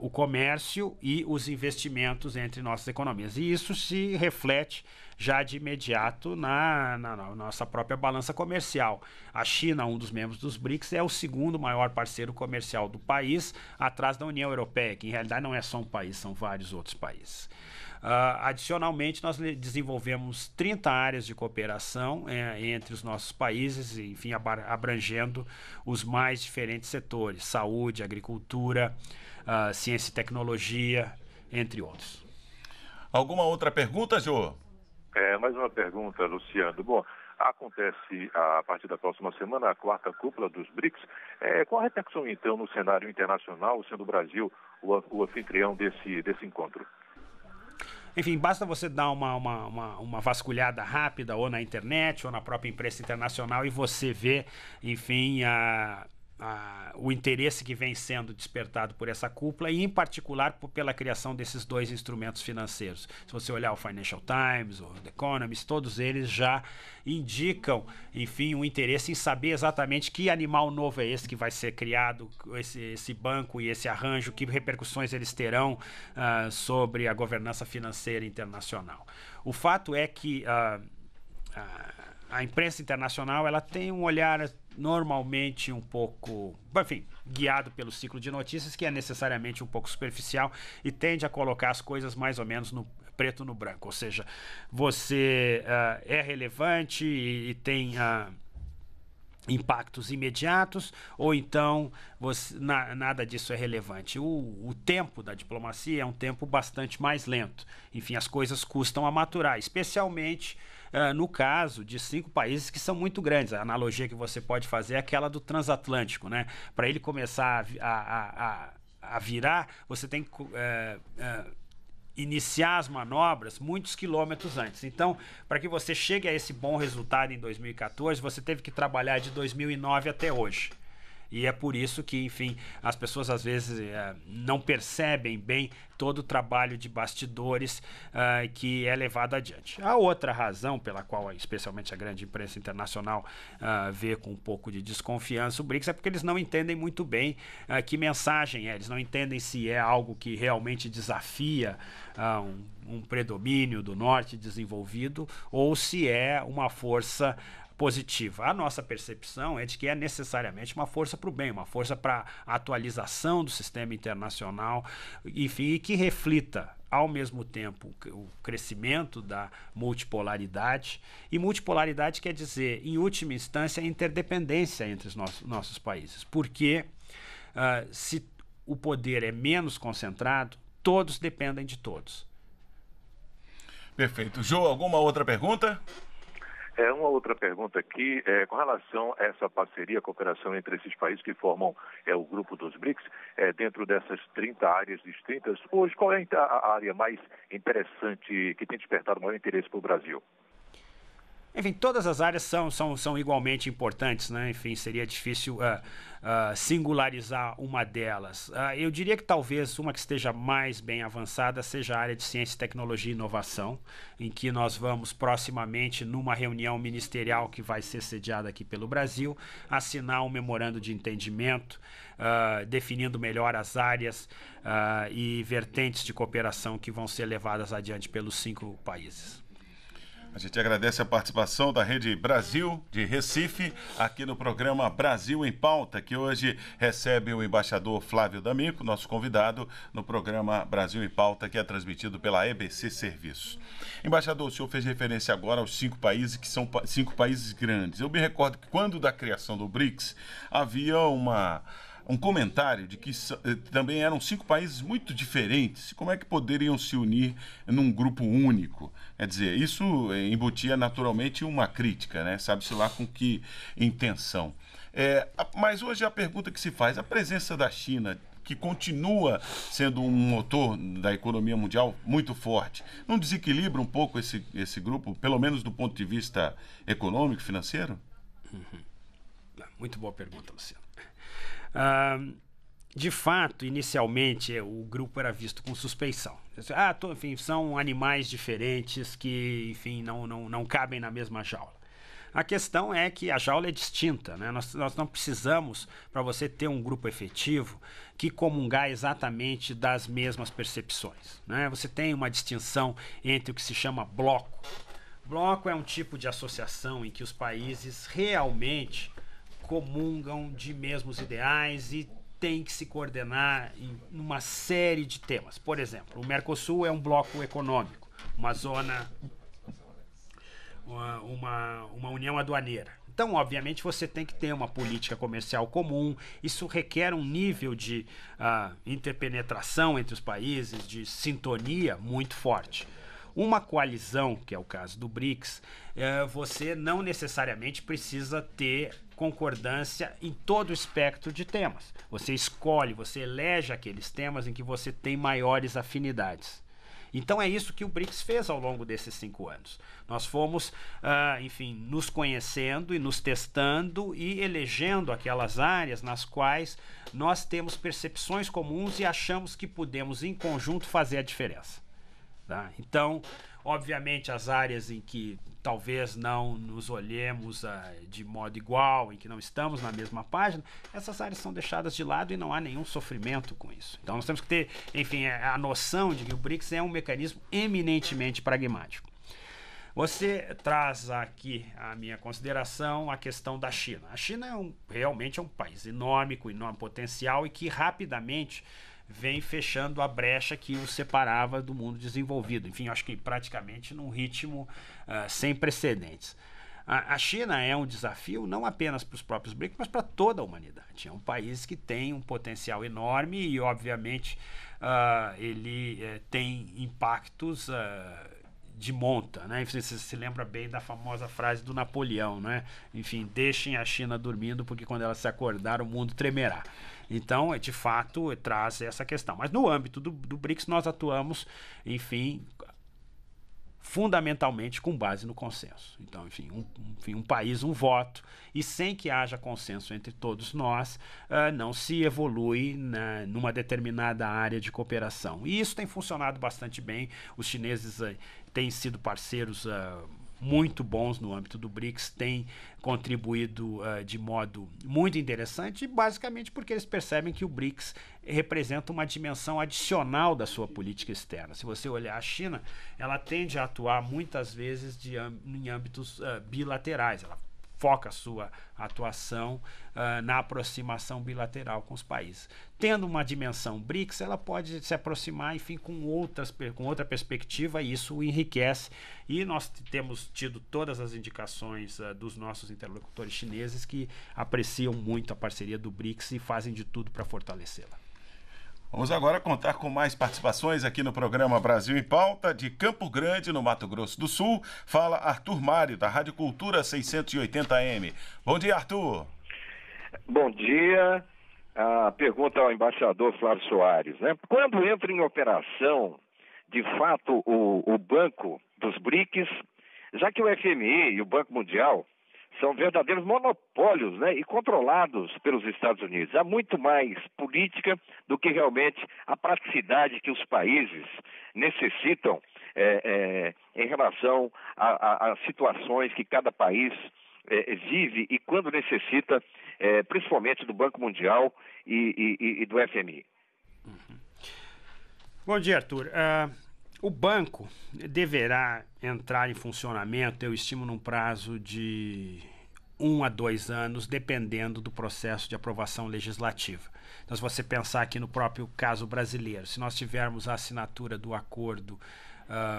o comércio e os investimentos entre nossas economias. E isso se reflete já de imediato na, na, na, nossa própria balança comercial. A China, um dos membros dos BRICS, é o segundo maior parceiro comercial do país, atrás da União Europeia, que em realidade não é só um país, são vários outros países. Uh, adicionalmente, nós desenvolvemos 30 áreas de cooperação é, entre os nossos países, enfim, abrangendo os mais diferentes setores: saúde, agricultura, uh, ciência e tecnologia, entre outros. Alguma outra pergunta, Jô? É, mais uma pergunta, Luciano. Bom, acontece a partir da próxima semana a quarta cúpula dos BRICS. É, qual a repercussão, então, no cenário internacional, sendo o Brasil o, o anfitrião desse, desse encontro? Enfim, basta você dar uma, uma, uma, uma, vasculhada rápida ou na internet ou na própria imprensa internacional e você vê, enfim, a a, o interesse que vem sendo despertado por essa cúpula e, em particular, por, pela criação desses dois instrumentos financeiros. Se você olhar o Financial Times, o The Economist, todos eles já indicam, enfim, um interesse em saber exatamente que animal novo é esse que vai ser criado, esse, esse banco e esse arranjo, que repercussões eles terão uh, sobre a governança financeira internacional. O fato é que uh, uh, a imprensa internacional ela tem um olhar normalmente um pouco, enfim, guiado pelo ciclo de notícias, que é necessariamente um pouco superficial e tende a colocar as coisas mais ou menos no preto no branco. Ou seja, você uh, é relevante e, e tem. Uh, impactos imediatos ou então você, na, nada disso é relevante. O, o, tempo da diplomacia é um tempo bastante mais lento. Enfim, as coisas custam a maturar, especialmente ah, no caso de cinco países que são muito grandes. A analogia que você pode fazer é aquela do transatlântico, né? Para ele começar a, a, a, a, virar, você tem que. Eh, eh, iniciar as manobras muitos quilômetros antes. Então, para que você chegue a esse bom resultado em 2014, você teve que trabalhar de 2009 até hoje. E é por isso que, enfim, as pessoas às vezes é, não percebem bem todo o trabalho de bastidores ah, que é levado adiante. A outra razão pela qual, especialmente a grande imprensa internacional, ah, vê com um pouco de desconfiança o BRICS é porque eles não entendem muito bem uh, que mensagem é, eles não entendem se é algo que realmente desafia um, um predomínio do norte desenvolvido ou se é uma força positiva. A nossa percepção é de que é necessariamente uma força para o bem, uma força para atualização do sistema internacional, enfim, e que reflita ao mesmo tempo o crescimento da multipolaridade. E multipolaridade quer dizer, em última instância, interdependência entre os nossos, nossos países. Porque uh, se o poder é menos concentrado, todos dependem de todos. Perfeito. João, alguma outra pergunta? É, uma outra pergunta aqui, é, com relação a essa parceria, a cooperação entre esses países que formam é, o grupo dos BRICS, é, dentro dessas 30 áreas distintas, hoje qual é a área mais interessante que tem despertado maior interesse para o Brasil? Enfim, todas as áreas são, são, são igualmente importantes, né? Enfim, seria difícil uh, uh, singularizar uma delas. Uh, eu diria que talvez uma que esteja mais bem avançada seja a área de ciência, tecnologia e inovação, em que nós vamos proximamente, numa reunião ministerial que vai ser sediada aqui pelo Brasil, assinar um memorando de entendimento, definindo melhor as áreas e vertentes de cooperação que vão ser levadas adiante pelos cinco países. A gente agradece a participação da Rede Brasil de Recife aqui no programa Brasil em Pauta, que hoje recebe o embaixador Flávio D'Amico, nosso convidado, no programa Brasil em Pauta, que é transmitido pela EBC Serviços. Embaixador, o senhor fez referência agora aos cinco países que são cinco países grandes. Eu me recordo que quando da criação do BRICS havia uma um comentário de que eh, também eram cinco países muito diferentes. Como é que poderiam se unir num grupo único? Quer dizer, isso eh, embutia naturalmente uma crítica, né? Sabe-se lá com que intenção. É, mas hoje a pergunta que se faz, a presença da China que continua sendo um motor da economia mundial muito forte. Não desequilibra um pouco esse, esse grupo, pelo menos do ponto de vista econômico, financeiro? Uhum. Muito boa pergunta, Luciano de fato, inicialmente, eh, o grupo era visto com suspeição. Ah, tô, enfim, são animais diferentes que, enfim, não, não, não cabem na mesma jaula. A questão é que a jaula é distinta, né? Nós, nós não precisamos, para você ter um grupo efetivo, que comungar exatamente das mesmas percepções. Né? Você tem uma distinção entre o que se chama bloco. Bloco é um tipo de associação em que os países realmente comungam de mesmos ideais e têm que se coordenar em uma série de temas. Por exemplo, o Mercosul é um bloco econômico, uma zona, uma, uma, uma união aduaneira. Então, obviamente, você tem que ter uma política comercial comum. Isso requer um nível de uh, interpenetração entre os países, de sintonia muito forte. Uma coalizão, que é o caso do BRICS, uh, eh, você não necessariamente precisa ter concordância em todo o espectro de temas. Você escolhe, você elege aqueles temas em que você tem maiores afinidades. Então é isso que o BRICS fez ao longo desses cinco anos. Nós fomos, uh, enfim, nos conhecendo e nos testando e elegendo aquelas áreas nas quais nós temos percepções comuns e achamos que podemos, em conjunto, fazer a diferença. Tá? Então, Obviamente, as áreas em que talvez não nos olhemos uh, de modo igual, em que não estamos na mesma página, essas áreas são deixadas de lado e não há nenhum sofrimento com isso. Então, nós temos que ter, enfim, é, a, noção de que o BRICS é um mecanismo eminentemente pragmático. Você traz aqui a minha consideração a questão da China. A China é um, realmente é um país enorme, com enorme potencial e que rapidamente vem fechando a brecha que os separava do mundo desenvolvido. Enfim, acho que praticamente num ritmo uh, sem precedentes. A, a, China é um desafio não apenas para os próprios BRICS, mas para toda a humanidade. É um país que tem um potencial enorme e, obviamente, uh, ele eh, tem impactos ah, de monta, né? Você se lembra bem da famosa frase do Napoleão, né? Enfim, deixem a China dormindo porque quando ela se acordar o mundo tremerá. Então, é, de fato, traz essa questão. Mas no âmbito do, do BRICS, nós atuamos, enfim, fundamentalmente com base no consenso. Então, enfim um, enfim, um, país, um voto, e sem que haja consenso entre todos nós, uh, não se evolui numa determinada área de cooperação. E isso tem funcionado bastante bem. Os chineses uh, têm sido parceiros. Uh, muito bons no âmbito do BRICS têm contribuído uh, de modo muito interessante, basicamente porque eles percebem que o BRICS representa uma dimensão adicional da sua política externa. Se você olhar a China, ela tende a atuar muitas vezes de, em âmbitos uh, bilaterais. Ela foca a sua atuação uh, na aproximação bilateral com os países. Tendo uma dimensão BRICS, ela pode se aproximar, enfim, com, outras, com outra perspectiva e isso enriquece. E nós temos tido todas as indicações uh, dos nossos interlocutores chineses que apreciam muito a parceria do BRICS e fazem de tudo para fortalecê-la. Vamos agora contar com mais participações aqui no programa Brasil em Pauta, de Campo Grande, no Mato Grosso do Sul. Fala Arthur Mário, da Rádio Cultura 680M. Bom dia, Arthur. Bom dia. A pergunta ao embaixador Flávio Soares, né? Quando entra em operação, de fato, o, o banco dos BRICS, já que o FMI e o Banco Mundial são verdadeiros monopólios né, e controlados pelos Estados Unidos. Há muito mais política do que realmente a praticidade que os países necessitam é, é, em relação às situações que cada país é, vive e quando necessita, é, principalmente do Banco Mundial e, e, e do FMI. Uhum. Bom dia, Arthur. Uh... O banco deverá entrar em funcionamento, eu estimo, num prazo de um a dois anos, dependendo do processo de aprovação legislativa. Então, se você pensar aqui no próprio caso brasileiro, se nós tivermos a assinatura do acordo uh,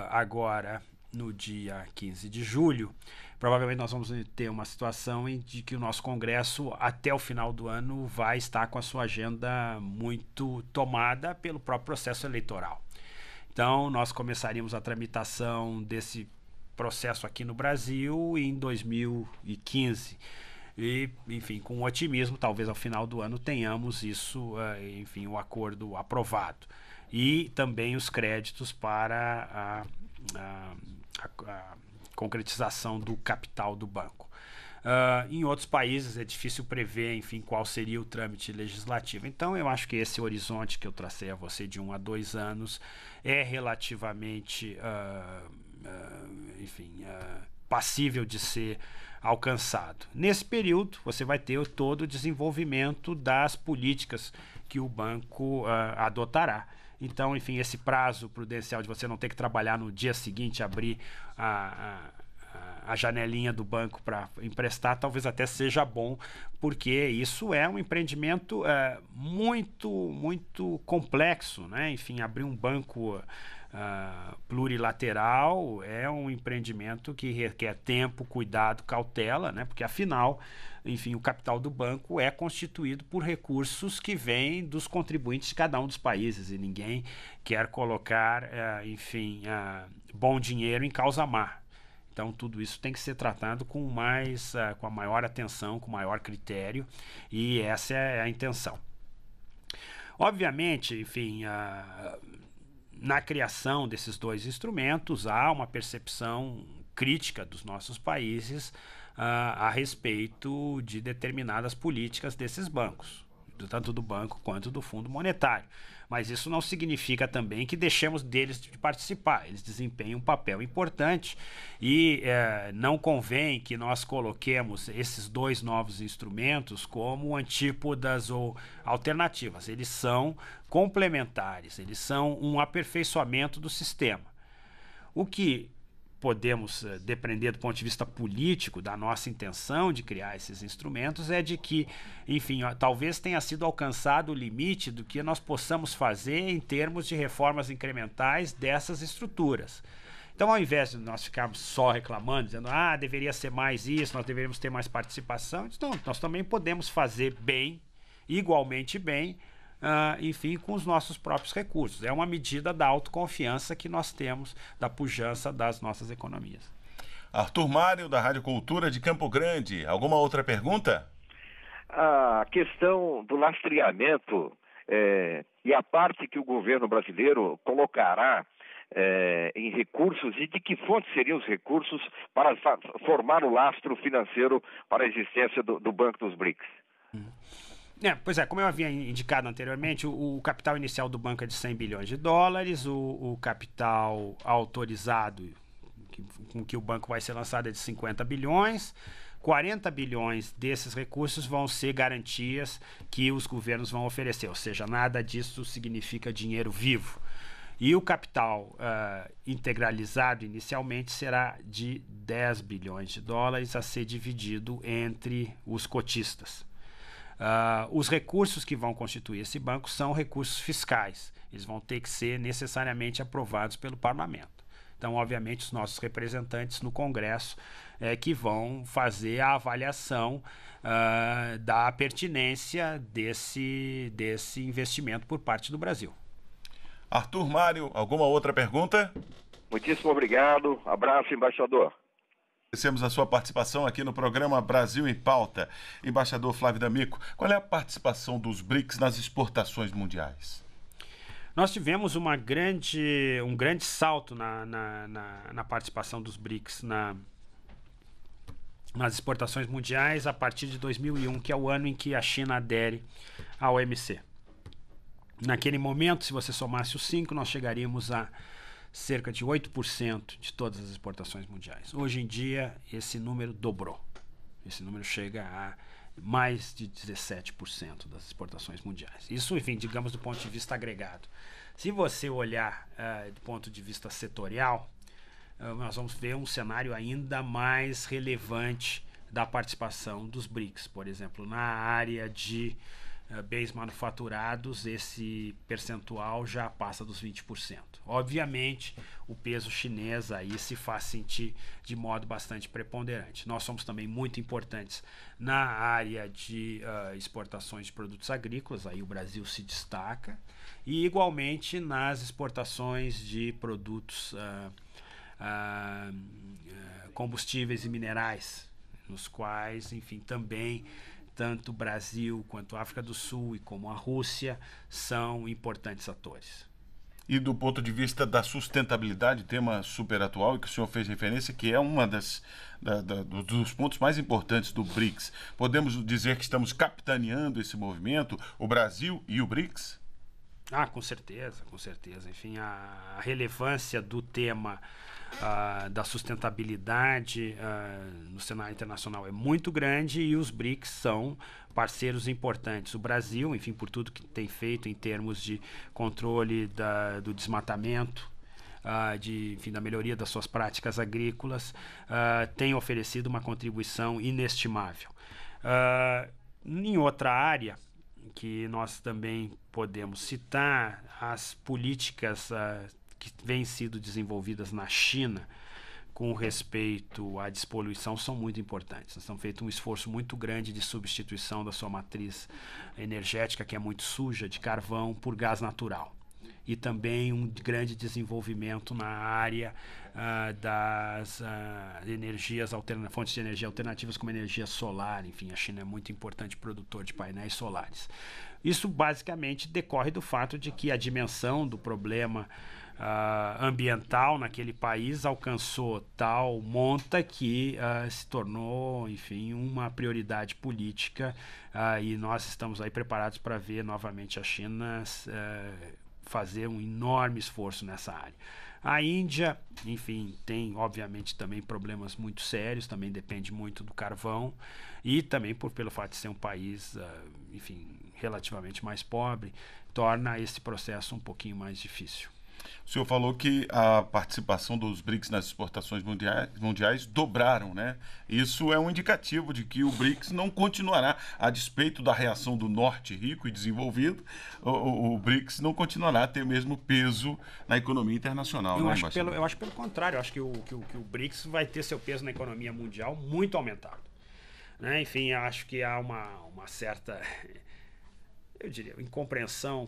agora no dia 15 de julho, provavelmente nós vamos ter uma situação em de que o nosso Congresso, até o final do ano, vai estar com a sua agenda muito tomada pelo próprio processo eleitoral. Então, nós começaríamos a tramitação desse processo aqui no Brasil em 2015. E, enfim, com otimismo, talvez ao final do ano tenhamos isso, eh, enfim, o acordo aprovado. E também os créditos para a, a, a, a concretização do capital do banco. Uh, em outros países é difícil prever, enfim, qual seria o trâmite legislativo. Então, eu acho que esse horizonte que eu tracei a você de um a dois anos é relativamente, uh, uh, enfim, passível de ser alcançado. Nesse período, você vai ter todo o desenvolvimento das políticas que o banco adotará. Então, enfim, esse prazo prudencial de você não ter que trabalhar no dia seguinte, abrir a a janelinha do banco para emprestar, talvez até seja bom, porque isso é um empreendimento é, muito, muito complexo, né? Enfim, abrir um banco uh, plurilateral é um empreendimento que requer tempo, cuidado, cautela, né? Porque afinal, enfim, o capital do banco é constituído por recursos que vêm dos contribuintes de cada um dos países e ninguém quer colocar, uh, enfim, uh, bom dinheiro em causa má. Então tudo isso tem que ser tratado com mais, uh, com a maior atenção, com maior critério e essa é a intenção. Obviamente, enfim, uh, na criação desses dois instrumentos há uma percepção crítica dos nossos países uh, a respeito de determinadas políticas desses bancos, tanto do banco quanto do fundo monetário. Mas isso não significa também que deixemos deles de participar. Eles desempenham um papel importante e é, não convém que nós coloquemos esses dois novos instrumentos como antípodas ou alternativas. Eles são complementares, eles são um aperfeiçoamento do sistema. O que podemos eh, depender do ponto de vista político da nossa intenção de criar esses instrumentos é de que, enfim, talvez tenha sido alcançado o limite do que nós possamos fazer em termos de reformas incrementais dessas estruturas. Então, ao invés de nós ficarmos só reclamando, dizendo, ah, deveria ser mais isso, nós deveríamos ter mais participação, então, nós também podemos fazer bem, igualmente bem, uh, enfim, com os nossos próprios recursos. É uma medida da autoconfiança que nós temos da pujança das nossas economias. Arthur Mário, da Rádio Cultura de Campo Grande. Alguma outra pergunta? A questão do lastreamento é, e a parte que o governo brasileiro colocará é, em recursos e de que fonte seriam os recursos para formar o lastro financeiro para a existência do, do Banco dos BRICS. Hum. É, pois é, como eu havia indicado anteriormente, o, o, capital inicial do banco é de 100 bilhões de dólares, o, o capital autorizado que, com que o banco vai ser lançado é de 50 bilhões. 40 bilhões desses recursos vão ser garantias que os governos vão oferecer, ou seja, nada disso significa dinheiro vivo. E o capital uh, integralizado inicialmente será de 10 bilhões de dólares a ser dividido entre os cotistas. Uh, os recursos que vão constituir esse banco são recursos fiscais. Eles vão ter que ser necessariamente aprovados pelo parlamento. Então, obviamente, os nossos representantes no Congresso é que vão fazer a avaliação uh, da pertinência desse, desse investimento por parte do Brasil. Arthur Mário, alguma outra pergunta? Muitíssimo obrigado. Abraço, embaixador. Agradecemos a sua participação aqui no programa Brasil em Pauta. Embaixador Flávio D'Amico, qual é a participação dos BRICS nas exportações mundiais? Nós tivemos uma grande, um grande salto na, na, na, na participação dos BRICS na, nas exportações mundiais a partir de 2001, que é o ano em que a China adere à OMC. Naquele momento, se você somasse os cinco, nós chegaríamos a cerca de 8% de todas as exportações mundiais. Hoje em dia, esse número dobrou. Esse número chega a mais de 17% das exportações mundiais. Isso, enfim, digamos do ponto de vista agregado. Se você olhar uh, do ponto de vista setorial, uh, nós vamos ver um cenário ainda mais relevante da participação dos BRICS, por exemplo, na área de eh, bens manufaturados, esse percentual já passa dos 20%. Obviamente, o peso chinês aí se faz sentir de modo bastante preponderante. Nós somos também muito importantes na área de uh, exportações de produtos agrícolas, aí o Brasil se destaca, e igualmente nas exportações de produtos uh, uh, combustíveis e minerais, nos quais, enfim, também tanto o Brasil quanto a África do Sul e como a Rússia são importantes atores. E do ponto de vista da sustentabilidade, tema super atual e que o senhor fez referência, que é uma das da, dos pontos mais importantes do BRICS. Podemos dizer que estamos capitaneando esse movimento, o Brasil e o BRICS? Ah, com certeza, com certeza. Enfim, a relevância do tema uh, da sustentabilidade uh, no cenário internacional é muito grande e os BRICS são parceiros importantes. O Brasil, enfim, por tudo que tem feito em termos de controle da, do desmatamento, Uh, de, enfim, da melhoria das suas práticas agrícolas, uh, tem oferecido uma contribuição inestimável. Uh, em outra área que nós também podemos citar, as políticas que vêm sido desenvolvidas na China com respeito à despoluição são muito importantes. Nós temos feito um esforço muito grande de substituição da sua matriz energética, que é muito suja, de carvão, por gás natural. E também um grande desenvolvimento na área uh, das uh, energias fontes de energia alternativas, como energia solar. Enfim, a China é muito importante produtor de painéis solares. Isso basicamente decorre do fato de que a dimensão do problema uh, ambiental naquele país alcançou tal monta que uh, se tornou, enfim, uma prioridade política ah, e nós estamos aí preparados para ver novamente a China eh, fazer um enorme esforço nessa área. A Índia, enfim, tem obviamente também problemas muito sérios, também depende muito do carvão e também por pelo fato de ser um país, uh, enfim, relativamente mais pobre, torna esse processo um pouquinho mais difícil. O senhor falou que a participação dos BRICS nas exportações mundiais, mundiais, dobraram, né? Isso é um indicativo de que o BRICS não continuará, a despeito da reação do norte rico e desenvolvido, o, o BRICS não continuará a ter o mesmo peso na economia internacional. Eu, né, acho, pelo, eu acho pelo contrário, eu acho que o, que, o, que o BRICS vai ter seu peso na economia mundial muito aumentado. Né? Enfim, acho que há uma, uma certa, eu diria, incompreensão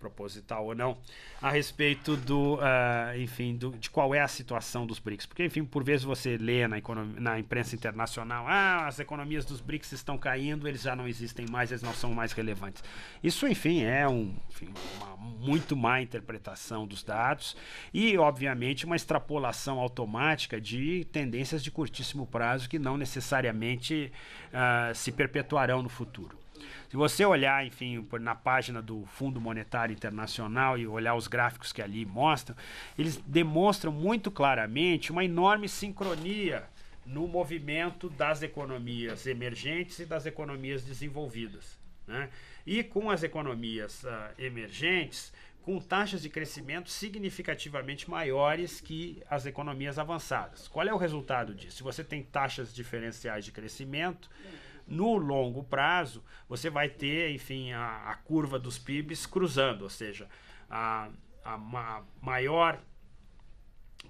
proposital ou não, a respeito do, uh, enfim, do, de qual é a situação dos BRICS. Porque, enfim, por vezes você lê na, na imprensa internacional, ah, as economias dos BRICS estão caindo, eles já não existem mais, eles não são mais relevantes. Isso, enfim, é um, enfim, uma muito má interpretação dos dados e, obviamente, uma extrapolação automática de tendências de curtíssimo prazo que não necessariamente uh, se perpetuarão no futuro. Se você olhar, enfim, na página do Fundo Monetário Internacional e olhar os gráficos que ali mostram, eles demonstram muito claramente uma enorme sincronia no movimento das economias emergentes e das economias desenvolvidas. Né? E com as economias uh, emergentes, com taxas de crescimento significativamente maiores que as economias avançadas. Qual é o resultado disso? Se você tem taxas diferenciais de crescimento. Sim no longo prazo, você vai ter, enfim, a, a curva dos PIBs cruzando, ou seja, a, a ma maior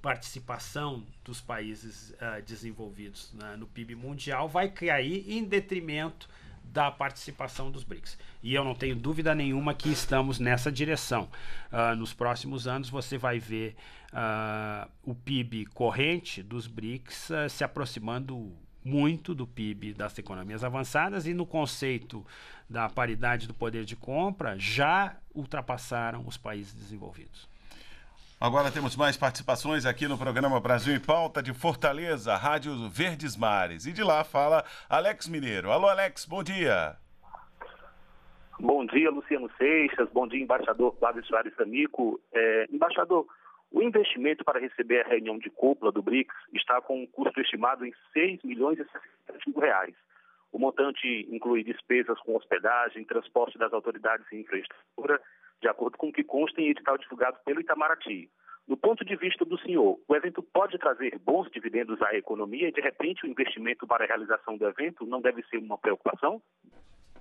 participação dos países uh, desenvolvidos né, no PIB mundial vai cair em detrimento da participação dos BRICS. E eu não tenho dúvida nenhuma que estamos nessa direção. Uh, nos próximos anos você vai ver uh, o PIB corrente dos BRICS eh, se aproximando muito do PIB das economias avançadas e no conceito da paridade do poder de compra já ultrapassaram os países desenvolvidos. Agora temos mais participações aqui no programa Brasil em Pauta de Fortaleza, Rádio Verdes Mares. E de lá fala Alex Mineiro. Alô, Alex, bom dia. Bom dia, Luciano Seixas. Bom dia, embaixador Flávio Soares Amico. É, embaixador, o investimento para receber a reunião de cúpula do BRICS está com um custo estimado em 6 milhões e 65 reais. O montante inclui despesas com hospedagem, transporte das autoridades e infraestrutura, de acordo com o que consta em edital divulgado pelo Itamaraty. Do ponto de vista do senhor, o evento pode trazer bons dividendos à economia e, de repente, o investimento para a realização do evento não deve ser uma preocupação?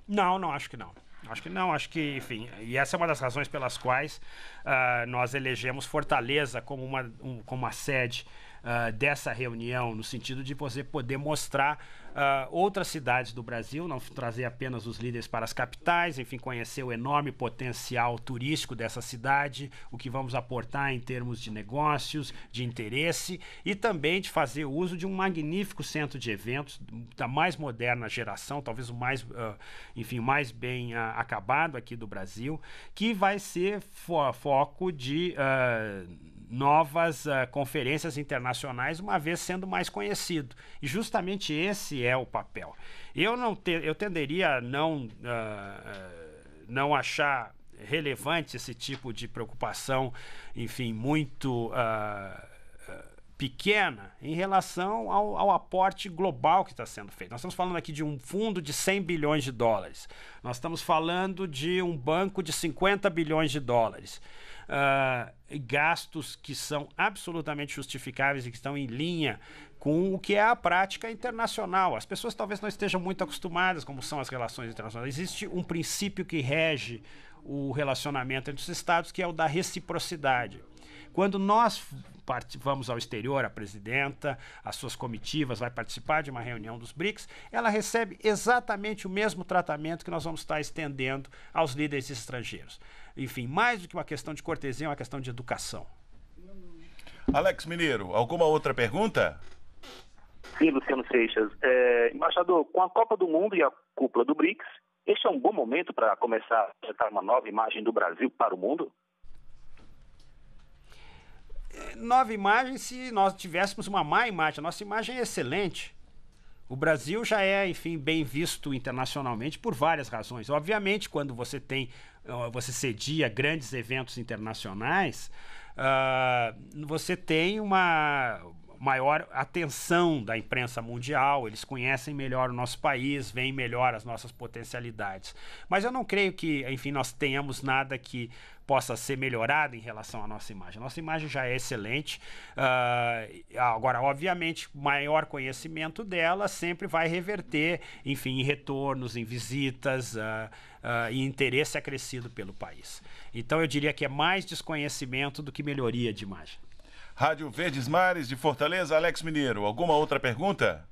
Não, não acho que não. Acho que não, acho que, enfim, e essa é uma das razões pelas quais uh, nós elegemos Fortaleza como uma, um, como uma sede ah, dessa reunião, no sentido de você poder mostrar uh, outras cidades do Brasil, não trazer apenas os líderes para as capitais, enfim, conhecer o enorme potencial turístico dessa cidade, o que vamos aportar em termos de negócios, de interesse e também de fazer uso de um magnífico centro de eventos da mais moderna geração, talvez o mais, uh, enfim, mais bem acabado aqui do Brasil, que vai ser fo foco de novas uh, conferências internacionais, uma vez sendo mais conhecido. E justamente esse é o papel. Eu não te, eu tenderia a não, uh, não achar relevante esse tipo de preocupação, enfim, muito pequena em relação ao, ao aporte global que está sendo feito. Nós estamos falando aqui de um fundo de 100 bilhões de dólares, nós estamos falando de um banco de 50 bilhões de dólares uh, gastos que são absolutamente justificáveis e que estão em linha com o que é a prática internacional. As pessoas talvez não estejam muito acostumadas como são as relações internacionais. Existe um princípio que rege o relacionamento entre os estados, que é o da reciprocidade. Quando nós vamos ao exterior, a presidenta, as suas comitivas, vai participar de uma reunião dos BRICS, ela recebe exatamente o mesmo tratamento que nós vamos estar estendendo aos líderes estrangeiros. Enfim, mais do que uma questão de cortesia, é uma questão de educação. Alex Mineiro, alguma outra pergunta? Sim, Luciano Seixas. É, embaixador, com a Copa do Mundo e a cúpula do BRICS, este é um bom momento para começar a apresentar uma nova imagem do Brasil para o mundo? nova imagem se nós tivéssemos uma má imagem. A nossa imagem é excelente. O Brasil já é, enfim, bem visto internacionalmente por várias razões. Obviamente, quando você tem, você cedia grandes eventos internacionais, uh, você tem uma maior atenção da imprensa mundial, eles conhecem melhor o nosso país, veem melhor as nossas potencialidades. Mas eu não creio que, enfim, nós tenhamos nada que possa ser melhorada em relação à nossa imagem. Nossa imagem já é excelente. Uh, agora, obviamente, maior conhecimento dela sempre vai reverter, enfim, em retornos, em visitas uh, ah, uh, ah, e interesse acrescido pelo país. Então, eu diria que é mais desconhecimento do que melhoria de imagem. Rádio Verdes Mares de Fortaleza, Alex Mineiro. Alguma outra pergunta?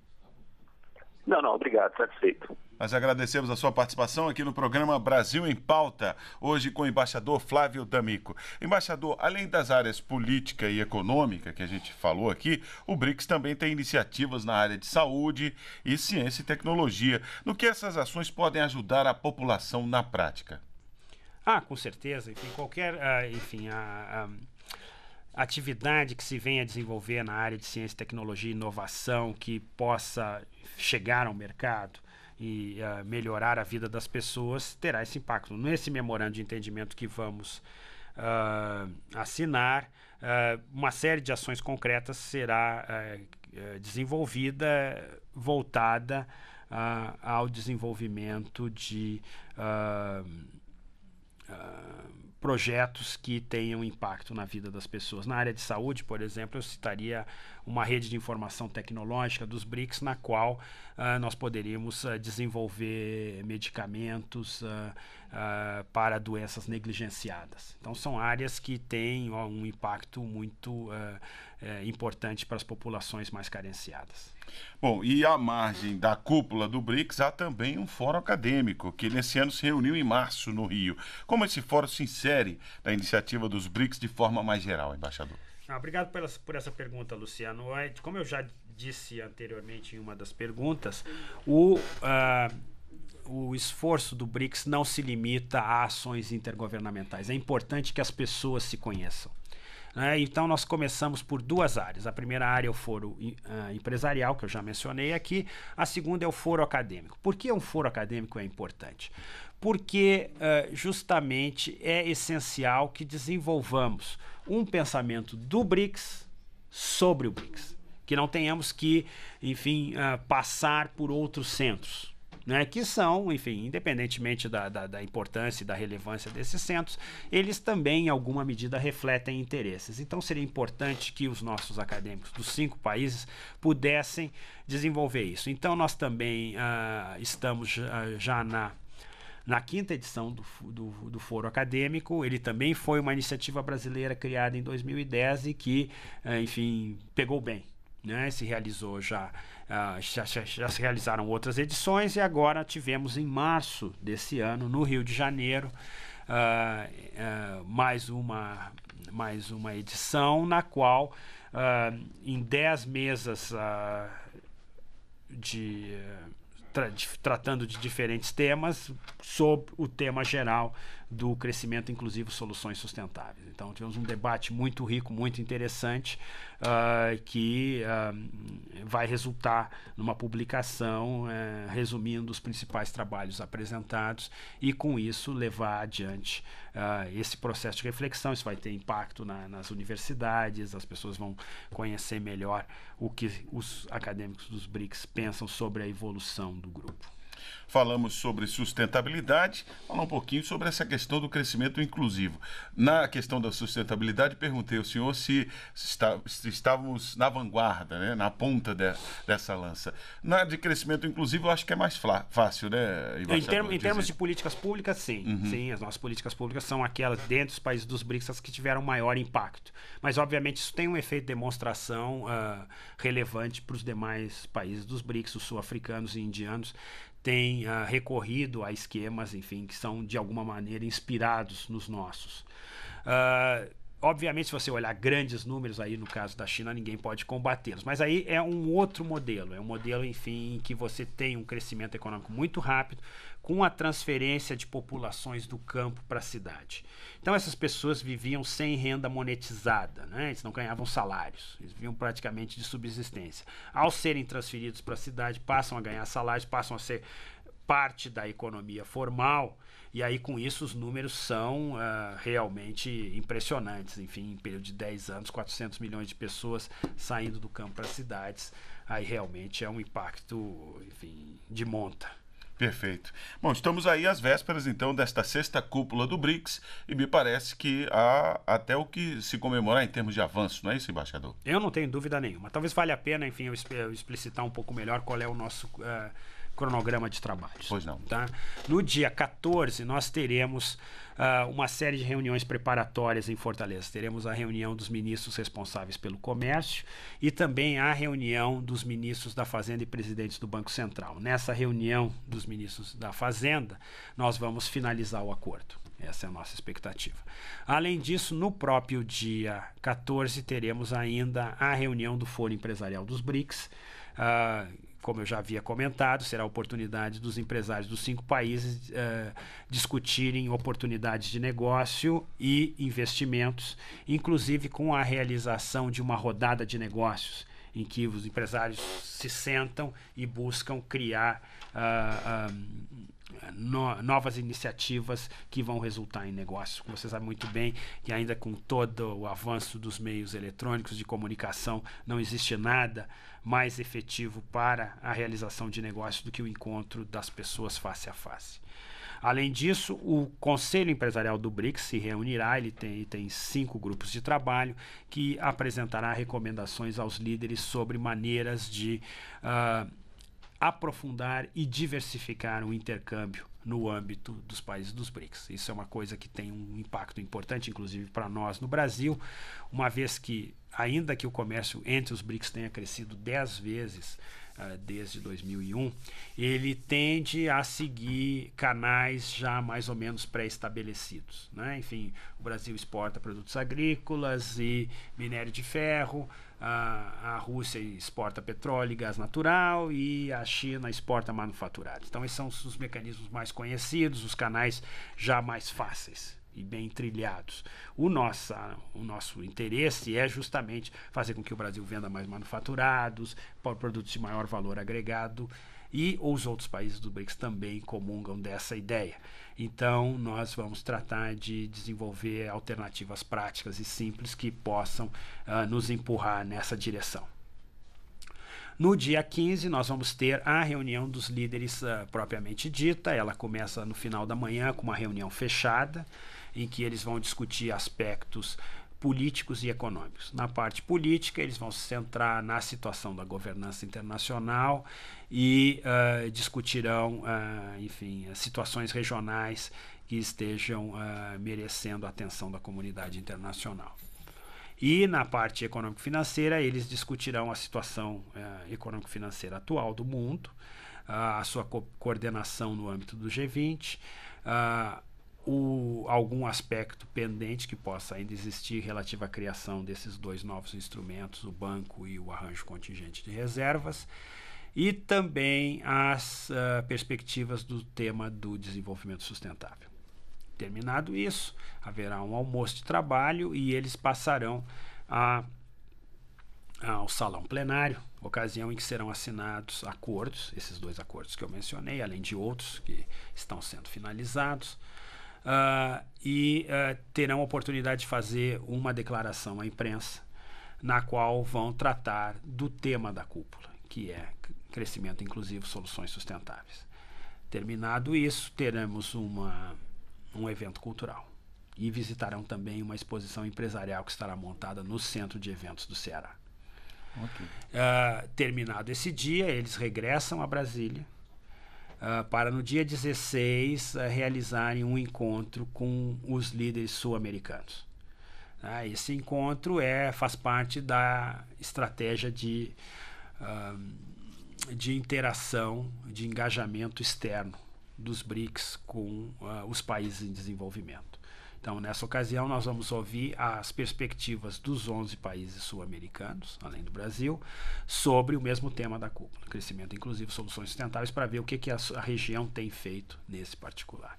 Não, não, obrigado, satisfeito. Nós agradecemos a sua participação aqui no programa Brasil em Pauta, hoje com o embaixador Flávio D'Amico. Embaixador, além das áreas política e econômica que a gente falou aqui, o BRICS também tem iniciativas na área de saúde e ciência e tecnologia. No que essas ações podem ajudar a população na prática? Ah, com certeza. Enfim, qualquer. Uh, enfim, a. atividade que se venha a desenvolver na área de ciência, tecnologia e inovação que possa chegar ao mercado e uh, melhorar a vida das pessoas, terá esse impacto. Nesse memorando de entendimento que vamos uh, assinar, uh, uma série de ações concretas será eh, eh, desenvolvida, voltada ah, ao desenvolvimento de projetos que tenham impacto na vida das pessoas. Na área de saúde, por exemplo, eu citaria uma rede de informação tecnológica dos BRICS, na qual uh, nós poderíamos uh, desenvolver medicamentos ah, para doenças negligenciadas. Então, são áreas que têm ó, um impacto muito é, importante para as populações mais carenciadas. Bom, e à margem da cúpula do BRICS, há também um fórum acadêmico, que nesse ano se reuniu em março no Rio. Como esse fórum se insere na iniciativa dos BRICS de forma mais geral, embaixador? Ah, obrigado por essa pergunta, Luciano. É, como eu já disse anteriormente em uma das perguntas, o, ah, o esforço do BRICS não se limita a ações intergovernamentais. É importante que as pessoas se conheçam. Né? Então, nós começamos por duas áreas. A primeira área é o foro ah, empresarial, que eu já mencionei aqui. A segunda é o foro acadêmico. Por que um foro acadêmico é importante? porque uh, justamente é essencial que desenvolvamos um pensamento do BRICS sobre o BRICS, que não tenhamos que, enfim, uh, passar por outros centros. Né, que são, enfim, independentemente da, da, da, importância e da relevância desses centros, eles também, em alguma medida, refletem interesses. Então, seria importante que os nossos acadêmicos dos cinco países pudessem desenvolver isso. Então, nós também uh, estamos já na na quinta edição do, do, do, Foro Acadêmico. Ele também foi uma iniciativa brasileira criada em 2010 e que, eh, enfim, pegou bem. Né? Se realizou já, ah, já, já, já, se realizaram outras edições e agora tivemos em março desse ano, no Rio de Janeiro, uh, uh, mais, uma, mais uma edição na qual ah, em 10 mesas de tra tratando de diferentes temas sob o tema geral do crescimento inclusive soluções sustentáveis. Então tivemos um debate muito rico, muito interessante, uh, que uh, vai resultar numa publicação uh, resumindo os principais trabalhos apresentados e com isso levar adiante ah, esse processo de reflexão. Isso vai ter impacto na, nas universidades, as pessoas vão conhecer melhor o que os acadêmicos dos BRICS pensam sobre a evolução do grupo falamos sobre sustentabilidade, falar um pouquinho sobre essa questão do crescimento inclusivo. Na questão da sustentabilidade, perguntei ao senhor se, está, se estávamos na vanguarda, né, na ponta de, dessa lança. Na de crescimento inclusivo, eu acho que é mais fácil, né, Em, termo, em termos de políticas públicas, sim. Uhum. Sim, as nossas políticas públicas são aquelas dentro dos países dos BRICS as que tiveram maior impacto. Mas, obviamente, isso tem um efeito de demonstração uh, relevante para os demais países dos BRICS, os sul-africanos e indianos tenha ah, recorrido a esquemas, enfim, que são de alguma maneira inspirados nos nossos. Uh, Obviamente, se você olhar grandes números aí, no caso da China, ninguém pode combatê-los. Mas aí é um outro modelo. É um modelo, enfim, em que você tem um crescimento econômico muito rápido, com a transferência de populações do campo para a cidade. Então, essas pessoas viviam sem renda monetizada, né? eles não ganhavam salários, eles viviam praticamente de subsistência. Ao serem transferidos para a cidade, passam a ganhar salários, passam a ser parte da economia formal, e aí com isso os números são uh, realmente impressionantes. Enfim, em período de 10 anos, 400 milhões de pessoas saindo do campo para as cidades, aí realmente é um impacto, enfim, de monta. Perfeito. Bom, estamos aí às vésperas, então, desta sexta cúpula do BRICS e me parece que há até o que se comemorar em termos de avanço, não é isso, embaixador? Eu não tenho dúvida nenhuma. Talvez valha a pena, enfim, eu explicitar um pouco melhor qual é o nosso. Uh, cronograma de trabalhos. Pois não. Tá? No dia 14, nós teremos uh, uma série de reuniões preparatórias em Fortaleza. Teremos a reunião dos ministros responsáveis pelo comércio e também a reunião dos ministros da Fazenda e presidentes do Banco Central. Nessa reunião dos ministros da Fazenda, nós vamos finalizar o acordo. Essa é a nossa expectativa. Além disso, no próprio dia 14, teremos ainda a reunião do Foro Empresarial dos BRICS. Uh, como eu já havia comentado, será a oportunidade dos empresários dos cinco países uh, discutirem oportunidades de negócio e investimentos, inclusive com a realização de uma rodada de negócios em que os empresários se sentam e buscam criar uh, eh, no, novas iniciativas que vão resultar em negócios. Você sabe muito bem que ainda com todo o avanço dos meios eletrônicos de comunicação, não existe nada mais efetivo para a realização de negócio do que o encontro das pessoas face a face. Além disso, o Conselho Empresarial do BRICS se reunirá, ele tem, tem cinco grupos de trabalho, que apresentará recomendações aos líderes sobre maneiras de uh, aprofundar e diversificar o intercâmbio no âmbito dos países dos BRICS. Isso é uma coisa que tem um impacto importante, inclusive para nós no Brasil, uma vez que, ainda que o comércio entre os BRICS tenha crescido 10 vezes uh, desde 2001, ele tende a seguir canais já mais ou menos pré-estabelecidos. Né? Enfim, o Brasil exporta produtos agrícolas e minério de ferro a, a Rússia exporta petróleo e gás natural e a China exporta manufaturados. Então, esses são os mecanismos mais conhecidos, os canais já mais fáceis e bem trilhados. O, nosso o nosso interesse é justamente fazer com que o Brasil venda mais manufaturados, produtos de maior valor agregado, e os outros países do BRICS também comungam dessa ideia. Então, nós vamos tratar de desenvolver alternativas práticas e simples que possam uh, nos empurrar nessa direção. No dia 15, nós vamos ter a reunião dos líderes uh, propriamente dita. Ela começa no final da manhã com uma reunião fechada, em que eles vão discutir aspectos políticos e econômicos. Na parte política, eles vão se centrar na situação da governança internacional e uh, discutirão, uh, enfim, situações regionais que estejam uh, merecendo a atenção da comunidade internacional. E na parte econômico-financeira, eles discutirão a situação econômico-financeira atual do mundo, a sua co coordenação no âmbito do G20, Uh, o, algum aspecto pendente que possa ainda existir relativo à criação desses dois novos instrumentos, o banco e o arranjo contingente de reservas, e também as uh, perspectivas do tema do desenvolvimento sustentável. Terminado isso, haverá um almoço de trabalho e eles passarão a, ao salão plenário, ocasião em que serão assinados acordos, esses dois acordos que eu mencionei, além de outros que estão sendo finalizados uh, e uh, terão a oportunidade de fazer uma declaração à imprensa, na qual vão tratar do tema da cúpula, que é crescimento inclusivo, soluções sustentáveis. Terminado isso, teremos uma, um evento cultural. E visitarão também uma exposição empresarial que estará montada no Centro de Eventos do Ceará. Okay. Uh, terminado esse dia, eles regressam a Brasília ah, para no dia 16 uh, ah, realizarem um encontro com os líderes sul-americanos. Ah, esse encontro é, faz parte da estratégia de, uh, de interação, de engajamento externo dos BRICS com os países em desenvolvimento. Então, nessa ocasião, nós vamos ouvir as perspectivas dos 11 países sul-americanos, além do Brasil, sobre o mesmo tema da cúpula, crescimento inclusive soluções sustentáveis, para ver o que, que a, a região tem feito nesse particular.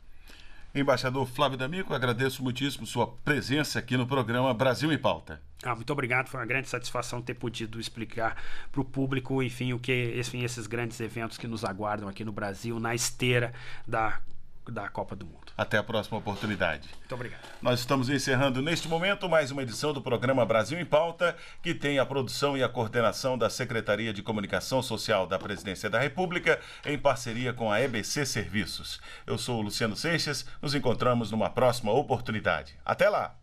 Embaixador Flávio D'Amico, agradeço muitíssimo sua presença aqui no programa Brasil em Pauta. Ah, muito obrigado, foi uma grande satisfação ter podido explicar para o público, enfim, o que enfim, esses grandes eventos que nos aguardam aqui no Brasil na esteira da, da Copa do Mundo. Até a próxima oportunidade. Muito obrigado. Nós estamos encerrando neste momento mais uma edição do programa Brasil em Pauta, que tem a produção e a coordenação da Secretaria de Comunicação Social da Presidência da República, em parceria com a EBC Serviços. Eu sou o Luciano Seixas, nos encontramos numa próxima oportunidade. Até lá!